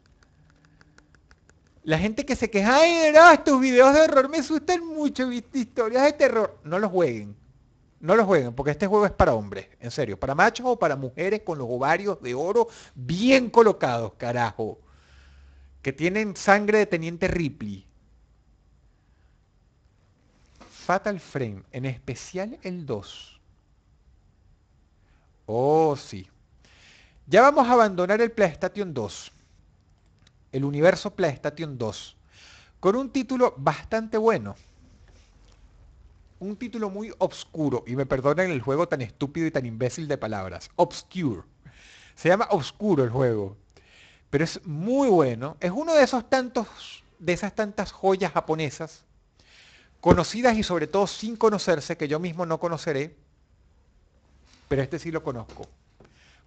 La gente que se queja, ay, no, estos videos de horror me asustan mucho, ¿viste? historias de terror. No los jueguen. No los jueguen, porque este juego es para hombres, en serio. Para machos o para mujeres con los ovarios de oro bien colocados, carajo. Que tienen sangre de teniente Ripley. Fatal Frame, en especial el 2. Oh, sí. Ya vamos a abandonar el PlayStation 2. El universo PlayStation 2. Con un título bastante bueno. Un título muy obscuro. Y me perdonen el juego tan estúpido y tan imbécil de palabras. Obscure. Se llama Obscuro el juego. Pero es muy bueno. Es uno de esos tantos, de esas tantas joyas japonesas conocidas y sobre todo sin conocerse, que yo mismo no conoceré, pero este sí lo conozco,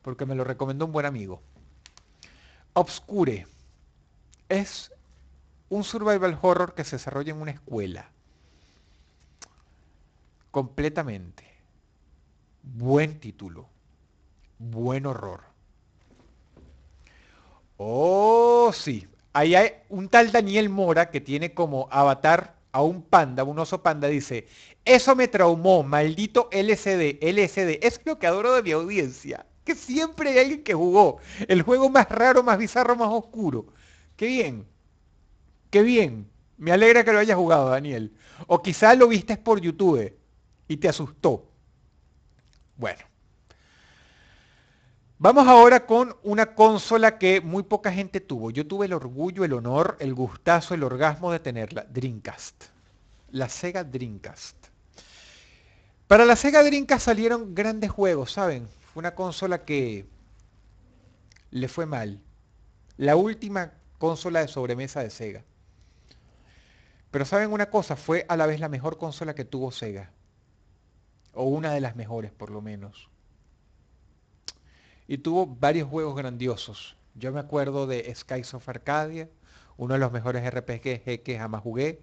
porque me lo recomendó un buen amigo. Obscure es un survival horror que se desarrolla en una escuela. Completamente. Buen título. Buen horror. Oh, sí. Ahí hay un tal Daniel Mora que tiene como avatar a un panda, un oso panda, dice, eso me traumó, maldito LCD, LCD, es lo que adoro de mi audiencia, que siempre hay alguien que jugó el juego más raro, más bizarro, más oscuro. Qué bien, qué bien, me alegra que lo hayas jugado, Daniel. O quizá lo viste por YouTube y te asustó. Bueno, Vamos ahora con una consola que muy poca gente tuvo. Yo tuve el orgullo, el honor, el gustazo, el orgasmo de tenerla, Dreamcast. La Sega Dreamcast. Para la Sega Dreamcast salieron grandes juegos, ¿saben? una consola que le fue mal. La última consola de sobremesa de Sega. Pero saben una cosa, fue a la vez la mejor consola que tuvo Sega. O una de las mejores por lo menos y tuvo varios juegos grandiosos. Yo me acuerdo de Sky of Arcadia, uno de los mejores RPG que jamás jugué.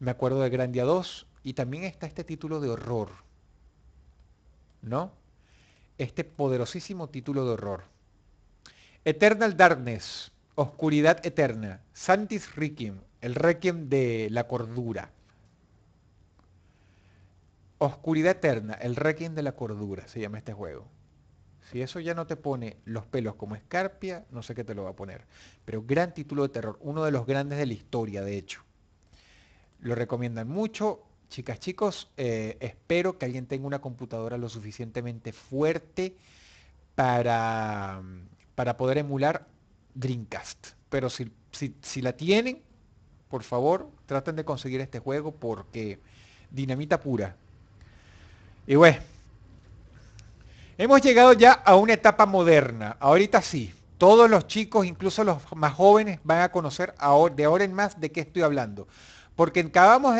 Me acuerdo de Grandia 2 y también está este título de horror. ¿No? Este poderosísimo título de horror. Eternal Darkness, Oscuridad Eterna, Santis Requiem, el Requiem de la Cordura. Oscuridad Eterna, el Requiem de la Cordura, se llama este juego. Si eso ya no te pone los pelos como escarpia, no sé qué te lo va a poner. Pero gran título de terror, uno de los grandes de la historia, de hecho. Lo recomiendan mucho. Chicas, chicos, eh, espero que alguien tenga una computadora lo suficientemente fuerte para, para poder emular Dreamcast. Pero si, si, la tienen, por favor, traten de conseguir este juego porque dinamita pura. Y bueno. Hemos llegado ya a una etapa moderna. Ahorita sí, todos los chicos, incluso los más jóvenes, van a conocer de ahora en más de qué estoy hablando. Porque acabamos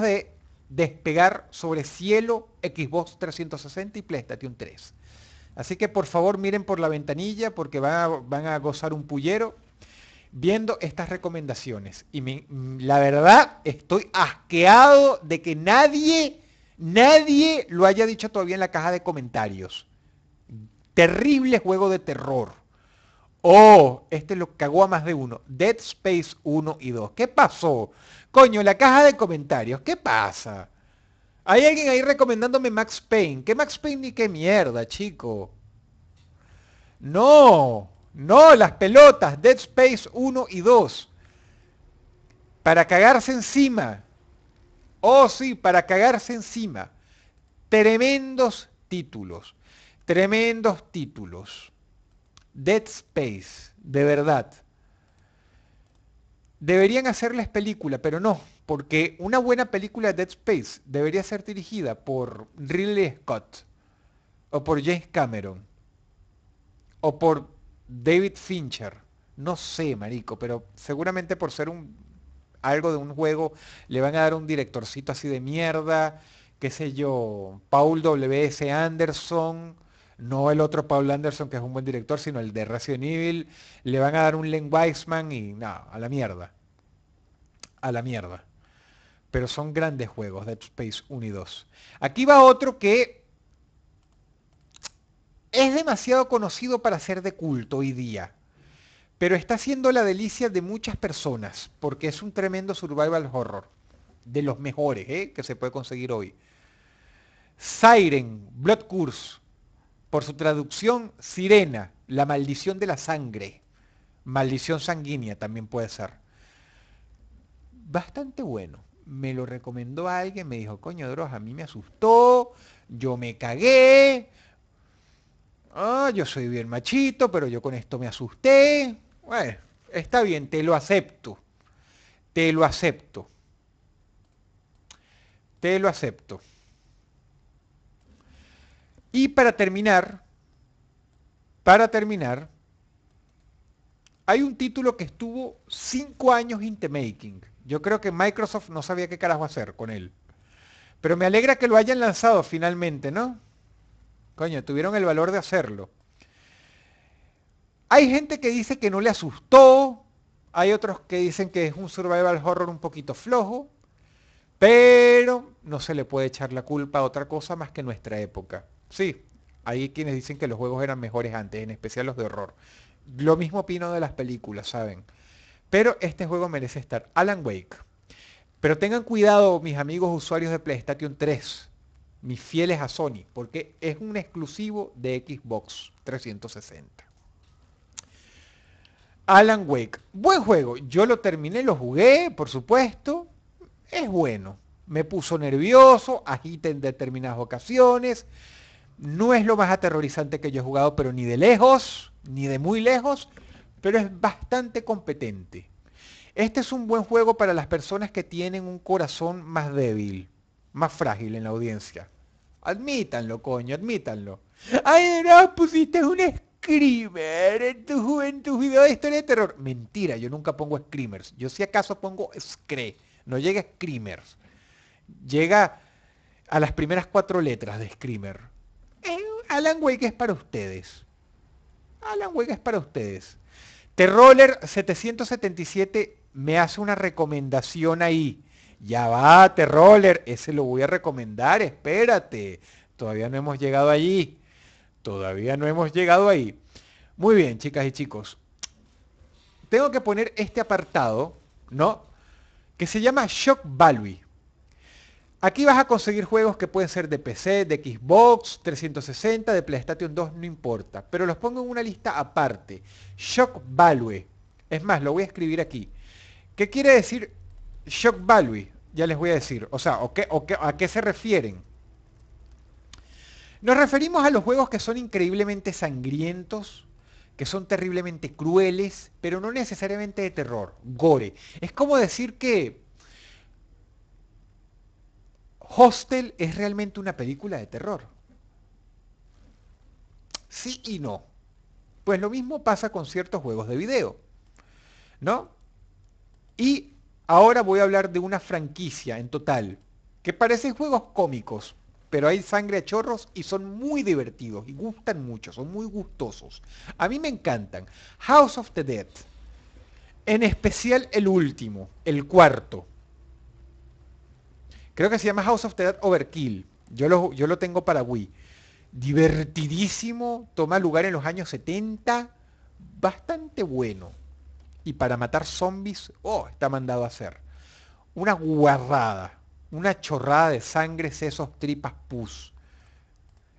de, eh, despegar sobre cielo Xbox 360 y PlayStation 3. Así que por favor miren por la ventanilla porque van a, gozar un pullero viendo estas recomendaciones. Y la verdad estoy asqueado de que nadie Nadie lo haya dicho todavía en la caja de comentarios. Terrible juego de terror. Oh, este lo cagó a más de uno. Dead Space 1 y 2. ¿Qué pasó? Coño, la caja de comentarios. ¿Qué pasa? Hay alguien ahí recomendándome Max Payne. ¿Qué Max Payne ni qué mierda, chico? No, no, las pelotas. Dead Space 1 y 2. Para cagarse encima. Oh sí, para cagarse encima. Tremendos títulos. Tremendos títulos. Dead Space, de verdad. Deberían hacerles película, pero no, porque una buena película de Dead Space debería ser dirigida por Ridley Scott, o por James Cameron, o por David Fincher. No sé, marico, pero seguramente por ser un algo de un juego, le van a dar un directorcito así de mierda, qué sé yo, Paul W.S. Anderson, no el otro Paul Anderson que es un buen director, sino el de Resident Evil, le van a dar un Len Wiseman y nada, a la mierda. A la mierda. Pero son grandes juegos, Dead Space 1 y 2. Aquí va otro que es demasiado conocido para ser de culto hoy día. Pero está siendo la delicia de muchas personas, porque es un tremendo survival horror, de los mejores ¿eh? que se puede conseguir hoy. Siren, Blood Curse, por su traducción, Sirena, la maldición de la sangre, maldición sanguínea también puede ser. Bastante bueno. Me lo recomendó alguien, me dijo, coño, Dross, a mí me asustó, yo me cagué, ah, yo soy bien machito, pero yo con esto me asusté está bien, te lo acepto. Te lo acepto. Te lo acepto. Y para terminar, para terminar, hay un título que estuvo cinco años in the making. Yo creo que Microsoft no sabía qué carajo hacer con él. Pero me alegra que lo hayan lanzado finalmente, ¿no? Coño, tuvieron el valor de hacerlo. Hay gente que dice que no le asustó, hay otros que dicen que es un survival horror un poquito flojo, pero no se le puede echar la culpa a otra cosa más que nuestra época. Sí, hay quienes dicen que los juegos eran mejores antes, en especial los de horror. Lo mismo opino de las películas, ¿saben? Pero este juego merece estar. Alan Wake. Pero tengan cuidado, mis amigos usuarios de PlayStation 3, mis fieles a Sony, porque es un exclusivo de Xbox 360. Alan Wake, buen juego. Yo lo terminé, lo jugué, por supuesto. Es bueno. Me puso nervioso, agita en determinadas ocasiones. No es lo más aterrorizante que yo he jugado, pero ni de lejos, ni de muy lejos, pero es bastante competente. Este es un buen juego para las personas que tienen un corazón más débil, más frágil en la audiencia. Admítanlo, coño, admítanlo. Ay, no, pusiste un Screamer en, tu, en tus videos de historia de terror. Mentira, yo nunca pongo Screamers. Yo si acaso pongo Scre. No llega Screamers. Llega a las primeras cuatro letras de Screamer. Eh, Alan Wake es para ustedes. Alan Wake es para ustedes. Terroller 777 me hace una recomendación ahí. Ya va, Terroller, ese lo voy a recomendar, espérate. Todavía no hemos llegado allí. Todavía no hemos llegado ahí. Muy bien, chicas y chicos. Tengo que poner este apartado, ¿no? Que se llama Shock Value. Aquí vas a conseguir juegos que pueden ser de PC, de Xbox 360, de PlayStation 2, no importa. Pero los pongo en una lista aparte. Shock Value. Es más, lo voy a escribir aquí. ¿Qué quiere decir Shock Value? Ya les voy a decir. O sea, ¿a qué se refieren? Nos referimos a los juegos que son increíblemente sangrientos, que son terriblemente crueles, pero no necesariamente de terror, gore. Es como decir que Hostel es realmente una película de terror. Sí y no. Pues lo mismo pasa con ciertos juegos de video. ¿No? Y ahora voy a hablar de una franquicia en total, que parece juegos cómicos, pero hay sangre a chorros y son muy divertidos y gustan mucho, son muy gustosos. A mí me encantan. House of the Dead. En especial el último, el cuarto. Creo que se llama House of the Dead Overkill. Yo lo, yo lo tengo para Wii. Divertidísimo, toma lugar en los años 70, bastante bueno. Y para matar zombies, oh, está mandado a hacer. Una guarrada una chorrada de sangre, sesos, tripas, pus,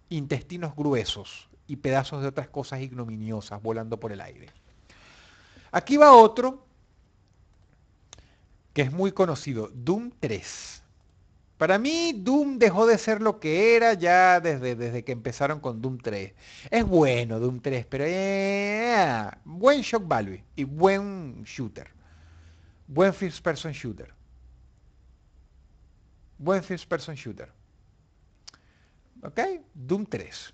intestinos gruesos y pedazos de otras cosas ignominiosas volando por el aire. Aquí va otro que es muy conocido, Doom 3. Para mí Doom dejó de ser lo que era ya desde, desde que empezaron con Doom 3. Es bueno Doom 3, pero eh, buen shock value y buen shooter. Buen first person shooter. Buen first person shooter. ¿Ok? Doom 3.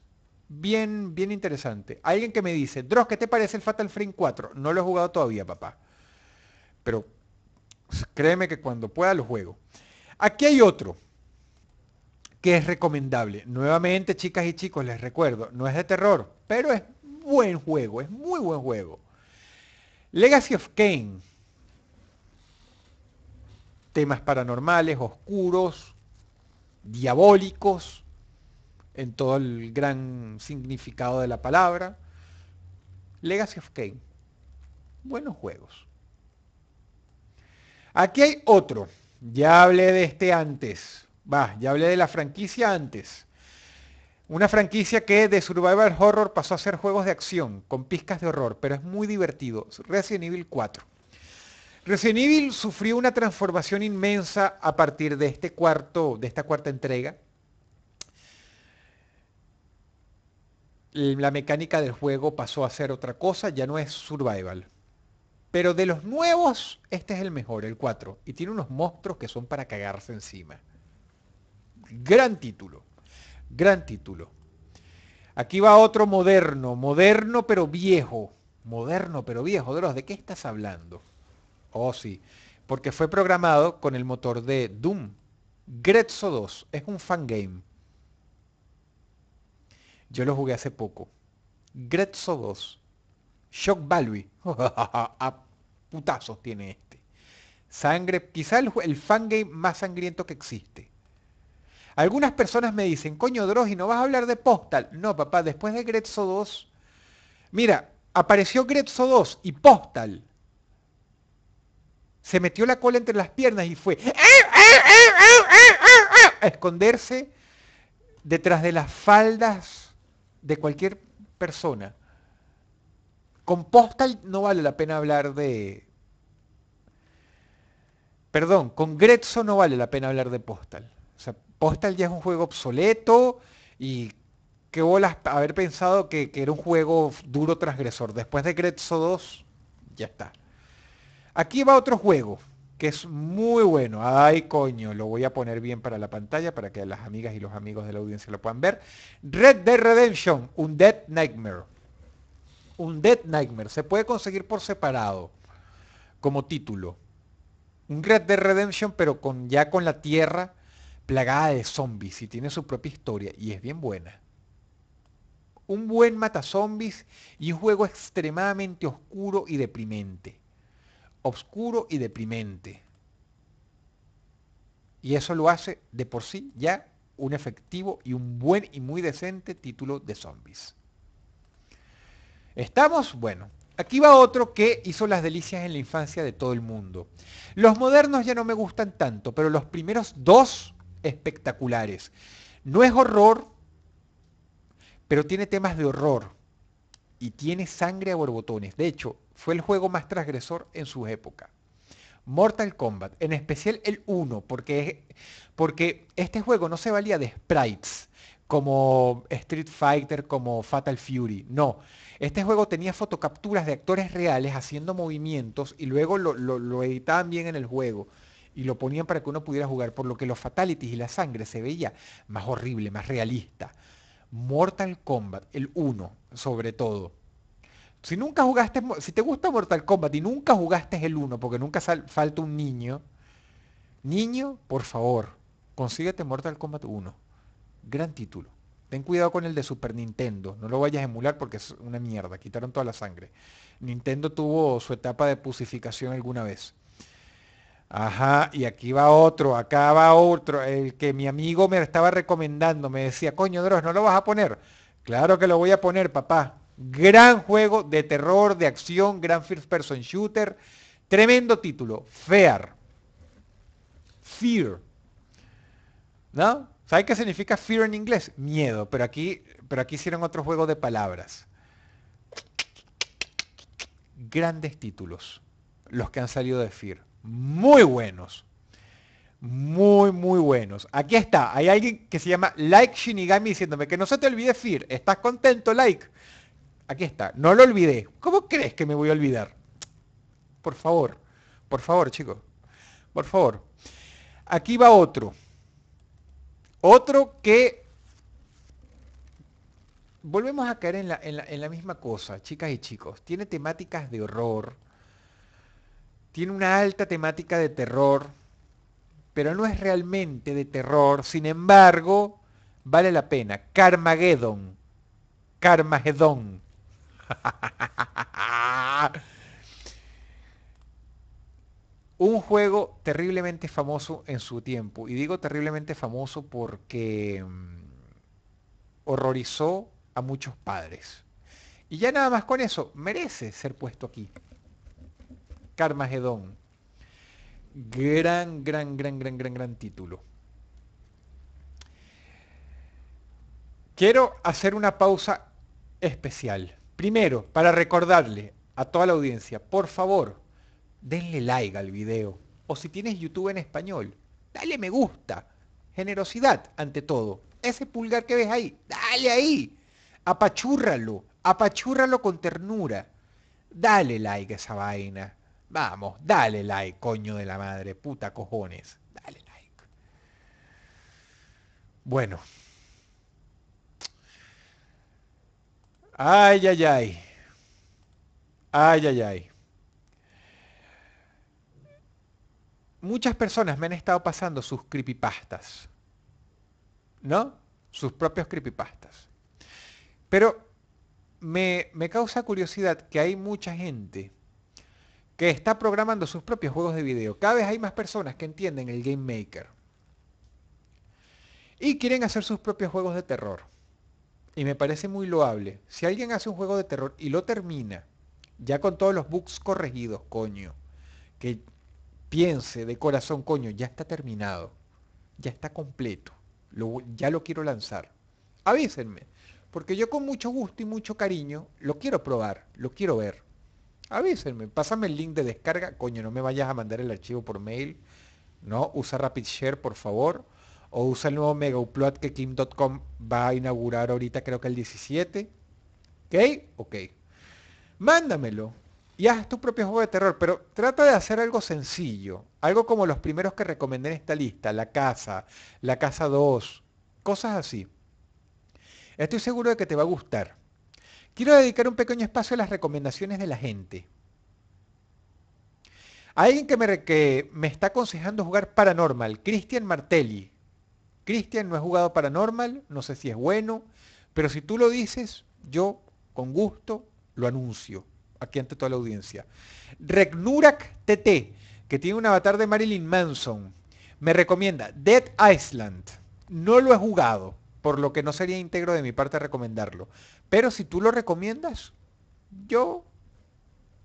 Bien, bien interesante. Alguien que me dice, Dross, ¿qué te parece el Fatal Frame 4? No lo he jugado todavía, papá. Pero créeme que cuando pueda lo juego. Aquí hay otro que es recomendable. Nuevamente, chicas y chicos, les recuerdo, no es de terror, pero es buen juego, es muy buen juego. Legacy of Kane temas paranormales, oscuros, diabólicos, en todo el gran significado de la palabra. Legacy of Kane. Buenos juegos. Aquí hay otro. Ya hablé de este antes. Va, ya hablé de la franquicia antes. Una franquicia que de Survival Horror pasó a ser juegos de acción, con pizcas de horror, pero es muy divertido. Resident Evil 4. Resident Evil sufrió una transformación inmensa a partir de este cuarto, de esta cuarta entrega. La mecánica del juego pasó a ser otra cosa, ya no es survival. Pero de los nuevos, este es el mejor, el 4. Y tiene unos monstruos que son para cagarse encima. Gran título. Gran título. Aquí va otro moderno, moderno pero viejo. Moderno pero viejo. De los, ¿de qué estás hablando? Oh, sí. Porque fue programado con el motor de Doom. Grezzo 2 es un fangame. Yo lo jugué hace poco. Grezzo 2. Shock Value. A putazos tiene este. Sangre, quizá el, fangame más sangriento que existe. Algunas personas me dicen, coño Drogi, no vas a hablar de Postal? No, papá, después de Gretzo 2... Mira, apareció Grezzo 2 y Postal se metió la cola entre las piernas y fue eh, eh, eh, a esconderse detrás de las faldas de cualquier persona. Con Postal no vale la pena hablar de... Perdón, con Gretzo no vale la pena hablar de Postal. O sea, Postal ya es un juego obsoleto y qué bolas haber pensado que, que era un juego duro transgresor. Después de Gretzo 2, ya está. Aquí va otro juego que es muy bueno. Ay, coño, lo voy a poner bien para la pantalla para que las amigas y los amigos de la audiencia lo puedan ver. Red Dead Redemption, un Dead Nightmare. Un Dead Nightmare. Se puede conseguir por separado como título. Un Red Dead Redemption, pero con, ya con la tierra plagada de zombies y tiene su propia historia y es bien buena. Un buen mata zombies y un juego extremadamente oscuro y deprimente oscuro y deprimente. Y eso lo hace de por sí ya un efectivo y un buen y muy decente título de zombies. ¿Estamos? Bueno, aquí va otro que hizo las delicias en la infancia de todo el mundo. Los modernos ya no me gustan tanto, pero los primeros dos espectaculares. No es horror, pero tiene temas de horror y tiene sangre a borbotones. De hecho, fue el juego más transgresor en su época. Mortal Kombat, en especial el 1, porque, porque este juego no se valía de sprites como Street Fighter, como Fatal Fury, no. Este juego tenía fotocapturas de actores reales haciendo movimientos y luego lo, lo editaban bien en el juego y lo ponían para que uno pudiera jugar, por lo que los fatalities y la sangre se veía más horrible, más realista. Mortal Kombat, el 1, sobre todo. Si nunca jugaste, si te gusta Mortal Kombat y nunca jugaste el 1, porque nunca falta un niño, niño, por favor, consíguete Mortal Kombat 1. Gran título. Ten cuidado con el de Super Nintendo, no lo vayas a emular porque es una mierda, quitaron toda la sangre. Nintendo tuvo su etapa de pusificación alguna vez. Ajá, y aquí va otro, acá va otro, el que mi amigo me estaba recomendando, me decía, coño Dross, ¿no lo vas a poner? Claro que lo voy a poner, papá. Gran juego de terror, de acción, gran first person shooter. Tremendo título, Fear. Fear. ¿No? ¿Sabe qué significa fear en inglés? Miedo, pero aquí, pero aquí hicieron otro juego de palabras. Grandes títulos, los que han salido de Fear. Muy buenos. Muy, muy buenos. Aquí está. Hay alguien que se llama Like Shinigami diciéndome que no se te olvide Fear. ¿Estás contento, Like? Aquí está. No lo olvidé. ¿Cómo crees que me voy a olvidar? Por favor. Por favor, chicos. Por favor. Aquí va otro. Otro que... Volvemos a caer en la, misma cosa, chicas y chicos. Tiene temáticas de horror. Tiene una alta temática de terror. Pero no es realmente de terror. Sin embargo, vale la pena. Carmageddon. Carmageddon. Un juego terriblemente famoso en su tiempo. Y digo terriblemente famoso porque mm, horrorizó a muchos padres. Y ya nada más con eso, merece ser puesto aquí. Carmageddon. Gran, gran, gran, gran, gran, gran título. Quiero hacer una pausa especial. Primero, para recordarle a toda la audiencia, por favor, denle like al video. O si tienes YouTube en español, dale me gusta. Generosidad ante todo. Ese pulgar que ves ahí, dale ahí. Apachúrralo, apachúrralo con ternura. Dale like a esa vaina. Vamos, dale like, coño de la madre, puta cojones. Dale like. Bueno. Ay, ay, ay. Ay, ay, ay. Muchas personas me han estado pasando sus creepypastas. ¿No? Sus propios creepypastas. Pero me, causa curiosidad que hay mucha gente que está programando sus propios juegos de video. Cada vez hay más personas que entienden el Game Maker. Y quieren hacer sus propios juegos de terror y me parece muy loable. Si alguien hace un juego de terror y lo termina, ya con todos los bugs corregidos, coño, que piense de corazón, coño, ya está terminado, ya está completo, ya lo quiero lanzar. Avísenme, porque yo con mucho gusto y mucho cariño lo quiero probar, lo quiero ver. Avísenme, pásame el link de descarga, coño, no me vayas a mandar el archivo por mail, no, usa RapidShare por favor o usa el nuevo mega upload que Kim.com va a inaugurar ahorita, creo que el 17. ¿Ok? Ok. Mándamelo y haz tu propio juego de terror, pero trata de hacer algo sencillo, algo como los primeros que recomendé en esta lista, La Casa, La Casa 2, cosas así. Estoy seguro de que te va a gustar. Quiero dedicar un pequeño espacio a las recomendaciones de la gente. alguien que me, que me está aconsejando jugar Paranormal, Cristian Martelli, Cristian, no he jugado Paranormal, no sé si es bueno, pero si tú lo dices, yo con gusto lo anuncio aquí ante toda la audiencia. Regnurak TT, que tiene un avatar de Marilyn Manson, me recomienda Dead Island. No lo he jugado, por lo que no sería íntegro de mi parte recomendarlo. Pero si tú lo recomiendas, yo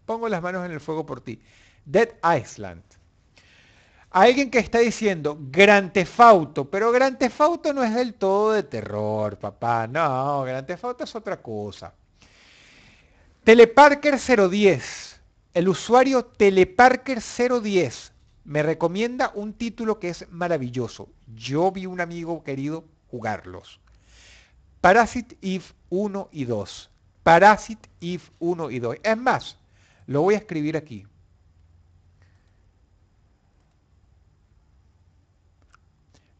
pongo las manos en el fuego por ti. Dead Island. Alguien que está diciendo Gran Tefauto, pero Gran Tefauto no es del todo de terror, papá. No, Gran Tefauto es otra cosa. Teleparker 010. El usuario Teleparker 010 me recomienda un título que es maravilloso. Yo vi un amigo querido jugarlos. Parasite If 1 y 2. Parasite If 1 y 2. Es más, lo voy a escribir aquí.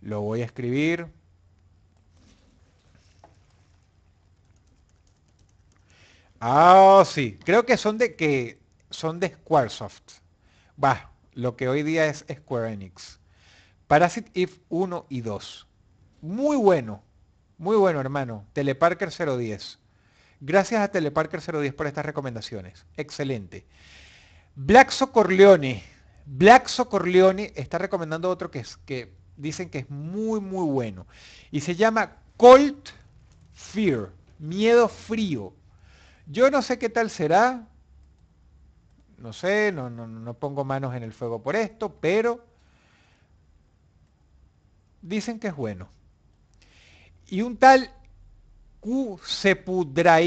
Lo voy a escribir. Ah, sí. Creo que son de que son de Squaresoft. Va, lo que hoy día es Square Enix. Parasite If 1 y 2. Muy bueno. Muy bueno, hermano. Teleparker 010. Gracias a Teleparker 010 por estas recomendaciones. Excelente. Black Socorleone. Black Socorleone está recomendando otro que, es, que dicen que es muy, muy bueno. Y se llama Cold Fear, miedo frío. Yo no sé qué tal será, no sé, no, pongo manos en el fuego por esto, pero dicen que es bueno. Y un tal Q se pudra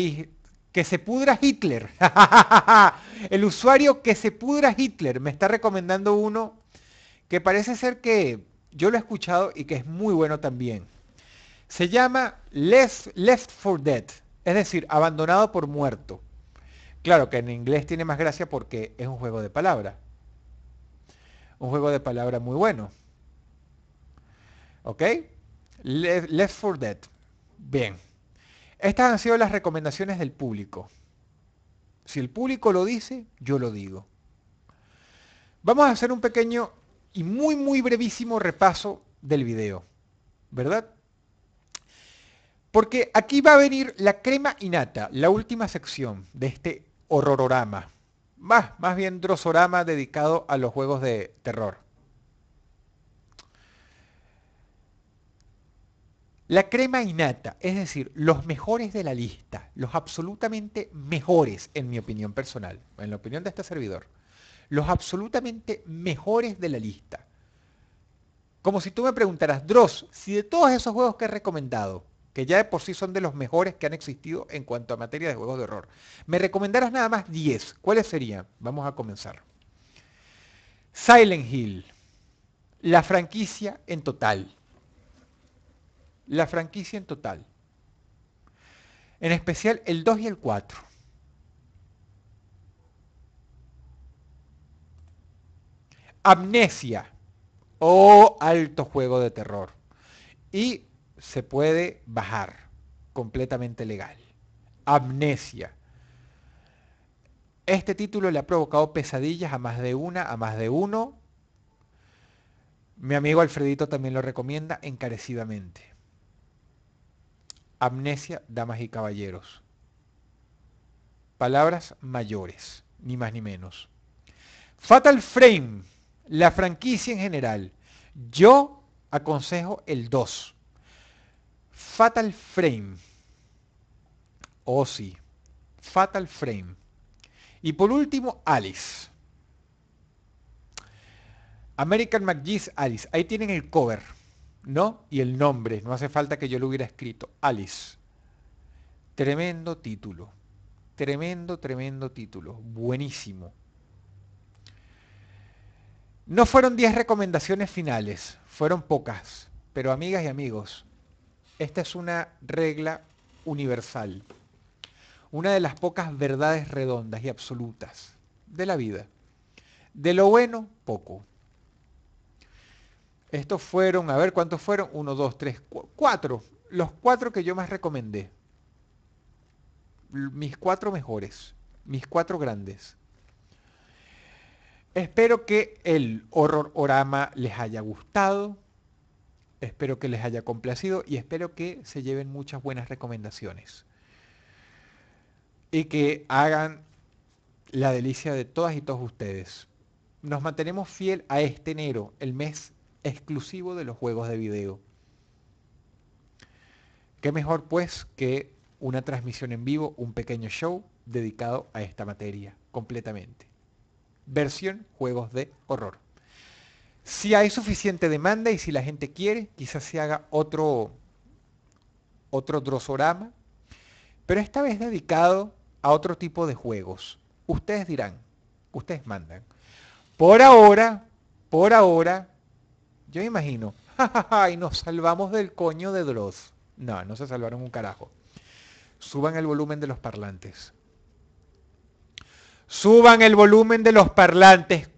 que se pudra Hitler. el usuario que se pudra Hitler me está recomendando uno que parece ser que yo lo he escuchado y que es muy bueno también. Se llama Left, Left for Dead, es decir, abandonado por muerto. Claro que en inglés tiene más gracia porque es un juego de palabras. Un juego de palabras muy bueno. ¿Ok? Left for Dead. Bien. Estas han sido las recomendaciones del público. Si el público lo dice, yo lo digo. Vamos a hacer un pequeño y muy, muy brevísimo repaso del video, ¿verdad? Porque aquí va a venir la crema innata, la última sección de este horrororama, más, más bien drosorama dedicado a los juegos de terror. La crema innata, es decir, los mejores de la lista, los absolutamente mejores en mi opinión personal, en la opinión de este servidor los absolutamente mejores de la lista. Como si tú me preguntaras, Dross, si de todos esos juegos que he recomendado, que ya de por sí son de los mejores que han existido en cuanto a materia de juegos de horror, me recomendaras nada más 10, ¿cuáles serían? Vamos a comenzar. Silent Hill, la franquicia en total. La franquicia en total. En especial el 2 y el 4 Amnesia Oh, alto juego de terror. Y se puede bajar, completamente legal. Amnesia. Este título le ha provocado pesadillas a más de una, a más de uno. Mi amigo Alfredito también lo recomienda encarecidamente. Amnesia, damas y caballeros. Palabras mayores, ni más ni menos. Fatal Frame la franquicia en general. Yo aconsejo el 2. Fatal Frame. Oh sí. Fatal Frame. Y por último, Alice. American McGee's Alice. Ahí tienen el cover, ¿no? Y el nombre. No hace falta que yo lo hubiera escrito. Alice. Tremendo título. Tremendo, tremendo título. Buenísimo. No fueron 10 recomendaciones finales, fueron pocas, pero amigas y amigos, esta es una regla universal, una de las pocas verdades redondas y absolutas de la vida. De lo bueno, poco. Estos fueron, a ver cuántos fueron, uno, dos, tres, cuatro, los cuatro que yo más recomendé, mis cuatro mejores, mis cuatro grandes. Espero que el horror orama les haya gustado, espero que les haya complacido y espero que se lleven muchas buenas recomendaciones y que hagan la delicia de todas y todos ustedes. Nos mantenemos fiel a este enero, el mes exclusivo de los juegos de video. ¿Qué mejor pues que una transmisión en vivo, un pequeño show dedicado a esta materia completamente? versión juegos de horror. Si hay suficiente demanda y si la gente quiere, quizás se haga otro, otro drosorama, pero esta vez dedicado a otro tipo de juegos. Ustedes dirán, ustedes mandan. Por ahora, por ahora, yo imagino, y nos salvamos del coño de Dross. No, no se salvaron un carajo. Suban el volumen de los parlantes. Suban el volumen de los parlantes,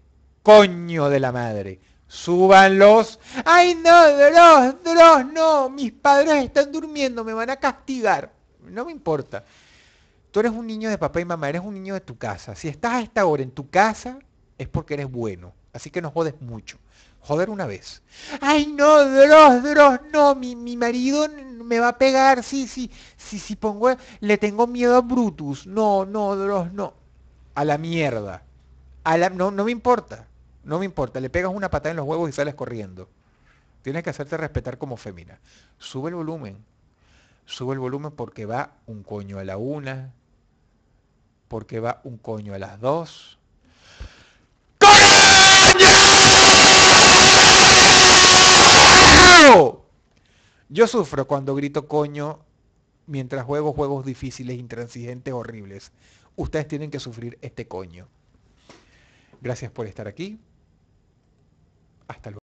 coño de la madre. Suban los. Ay, no, Dross, Dross, no. Mis padres están durmiendo, me van a castigar. No me importa. Tú eres un niño de papá y mamá, eres un niño de tu casa. Si estás a esta hora en tu casa, es porque eres bueno. Así que no jodes mucho. Joder una vez. Ay, no, Dross, Dross, no. Mi, mi marido me va a pegar. Sí, sí, sí, sí, pongo... Le tengo miedo a Brutus. No, no, Dross, no a la mierda. A no, no me importa, no me importa. Le pegas una patada en los huevos y sales corriendo. Tienes que hacerte respetar como fémina. Sube el volumen. Sube el volumen porque va un coño a la una. Porque va un coño a las dos. ¡Coño! Yo sufro cuando grito coño mientras juego juegos difíciles, intransigentes, horribles ustedes tienen que sufrir este coño. Gracias por estar aquí. Hasta luego.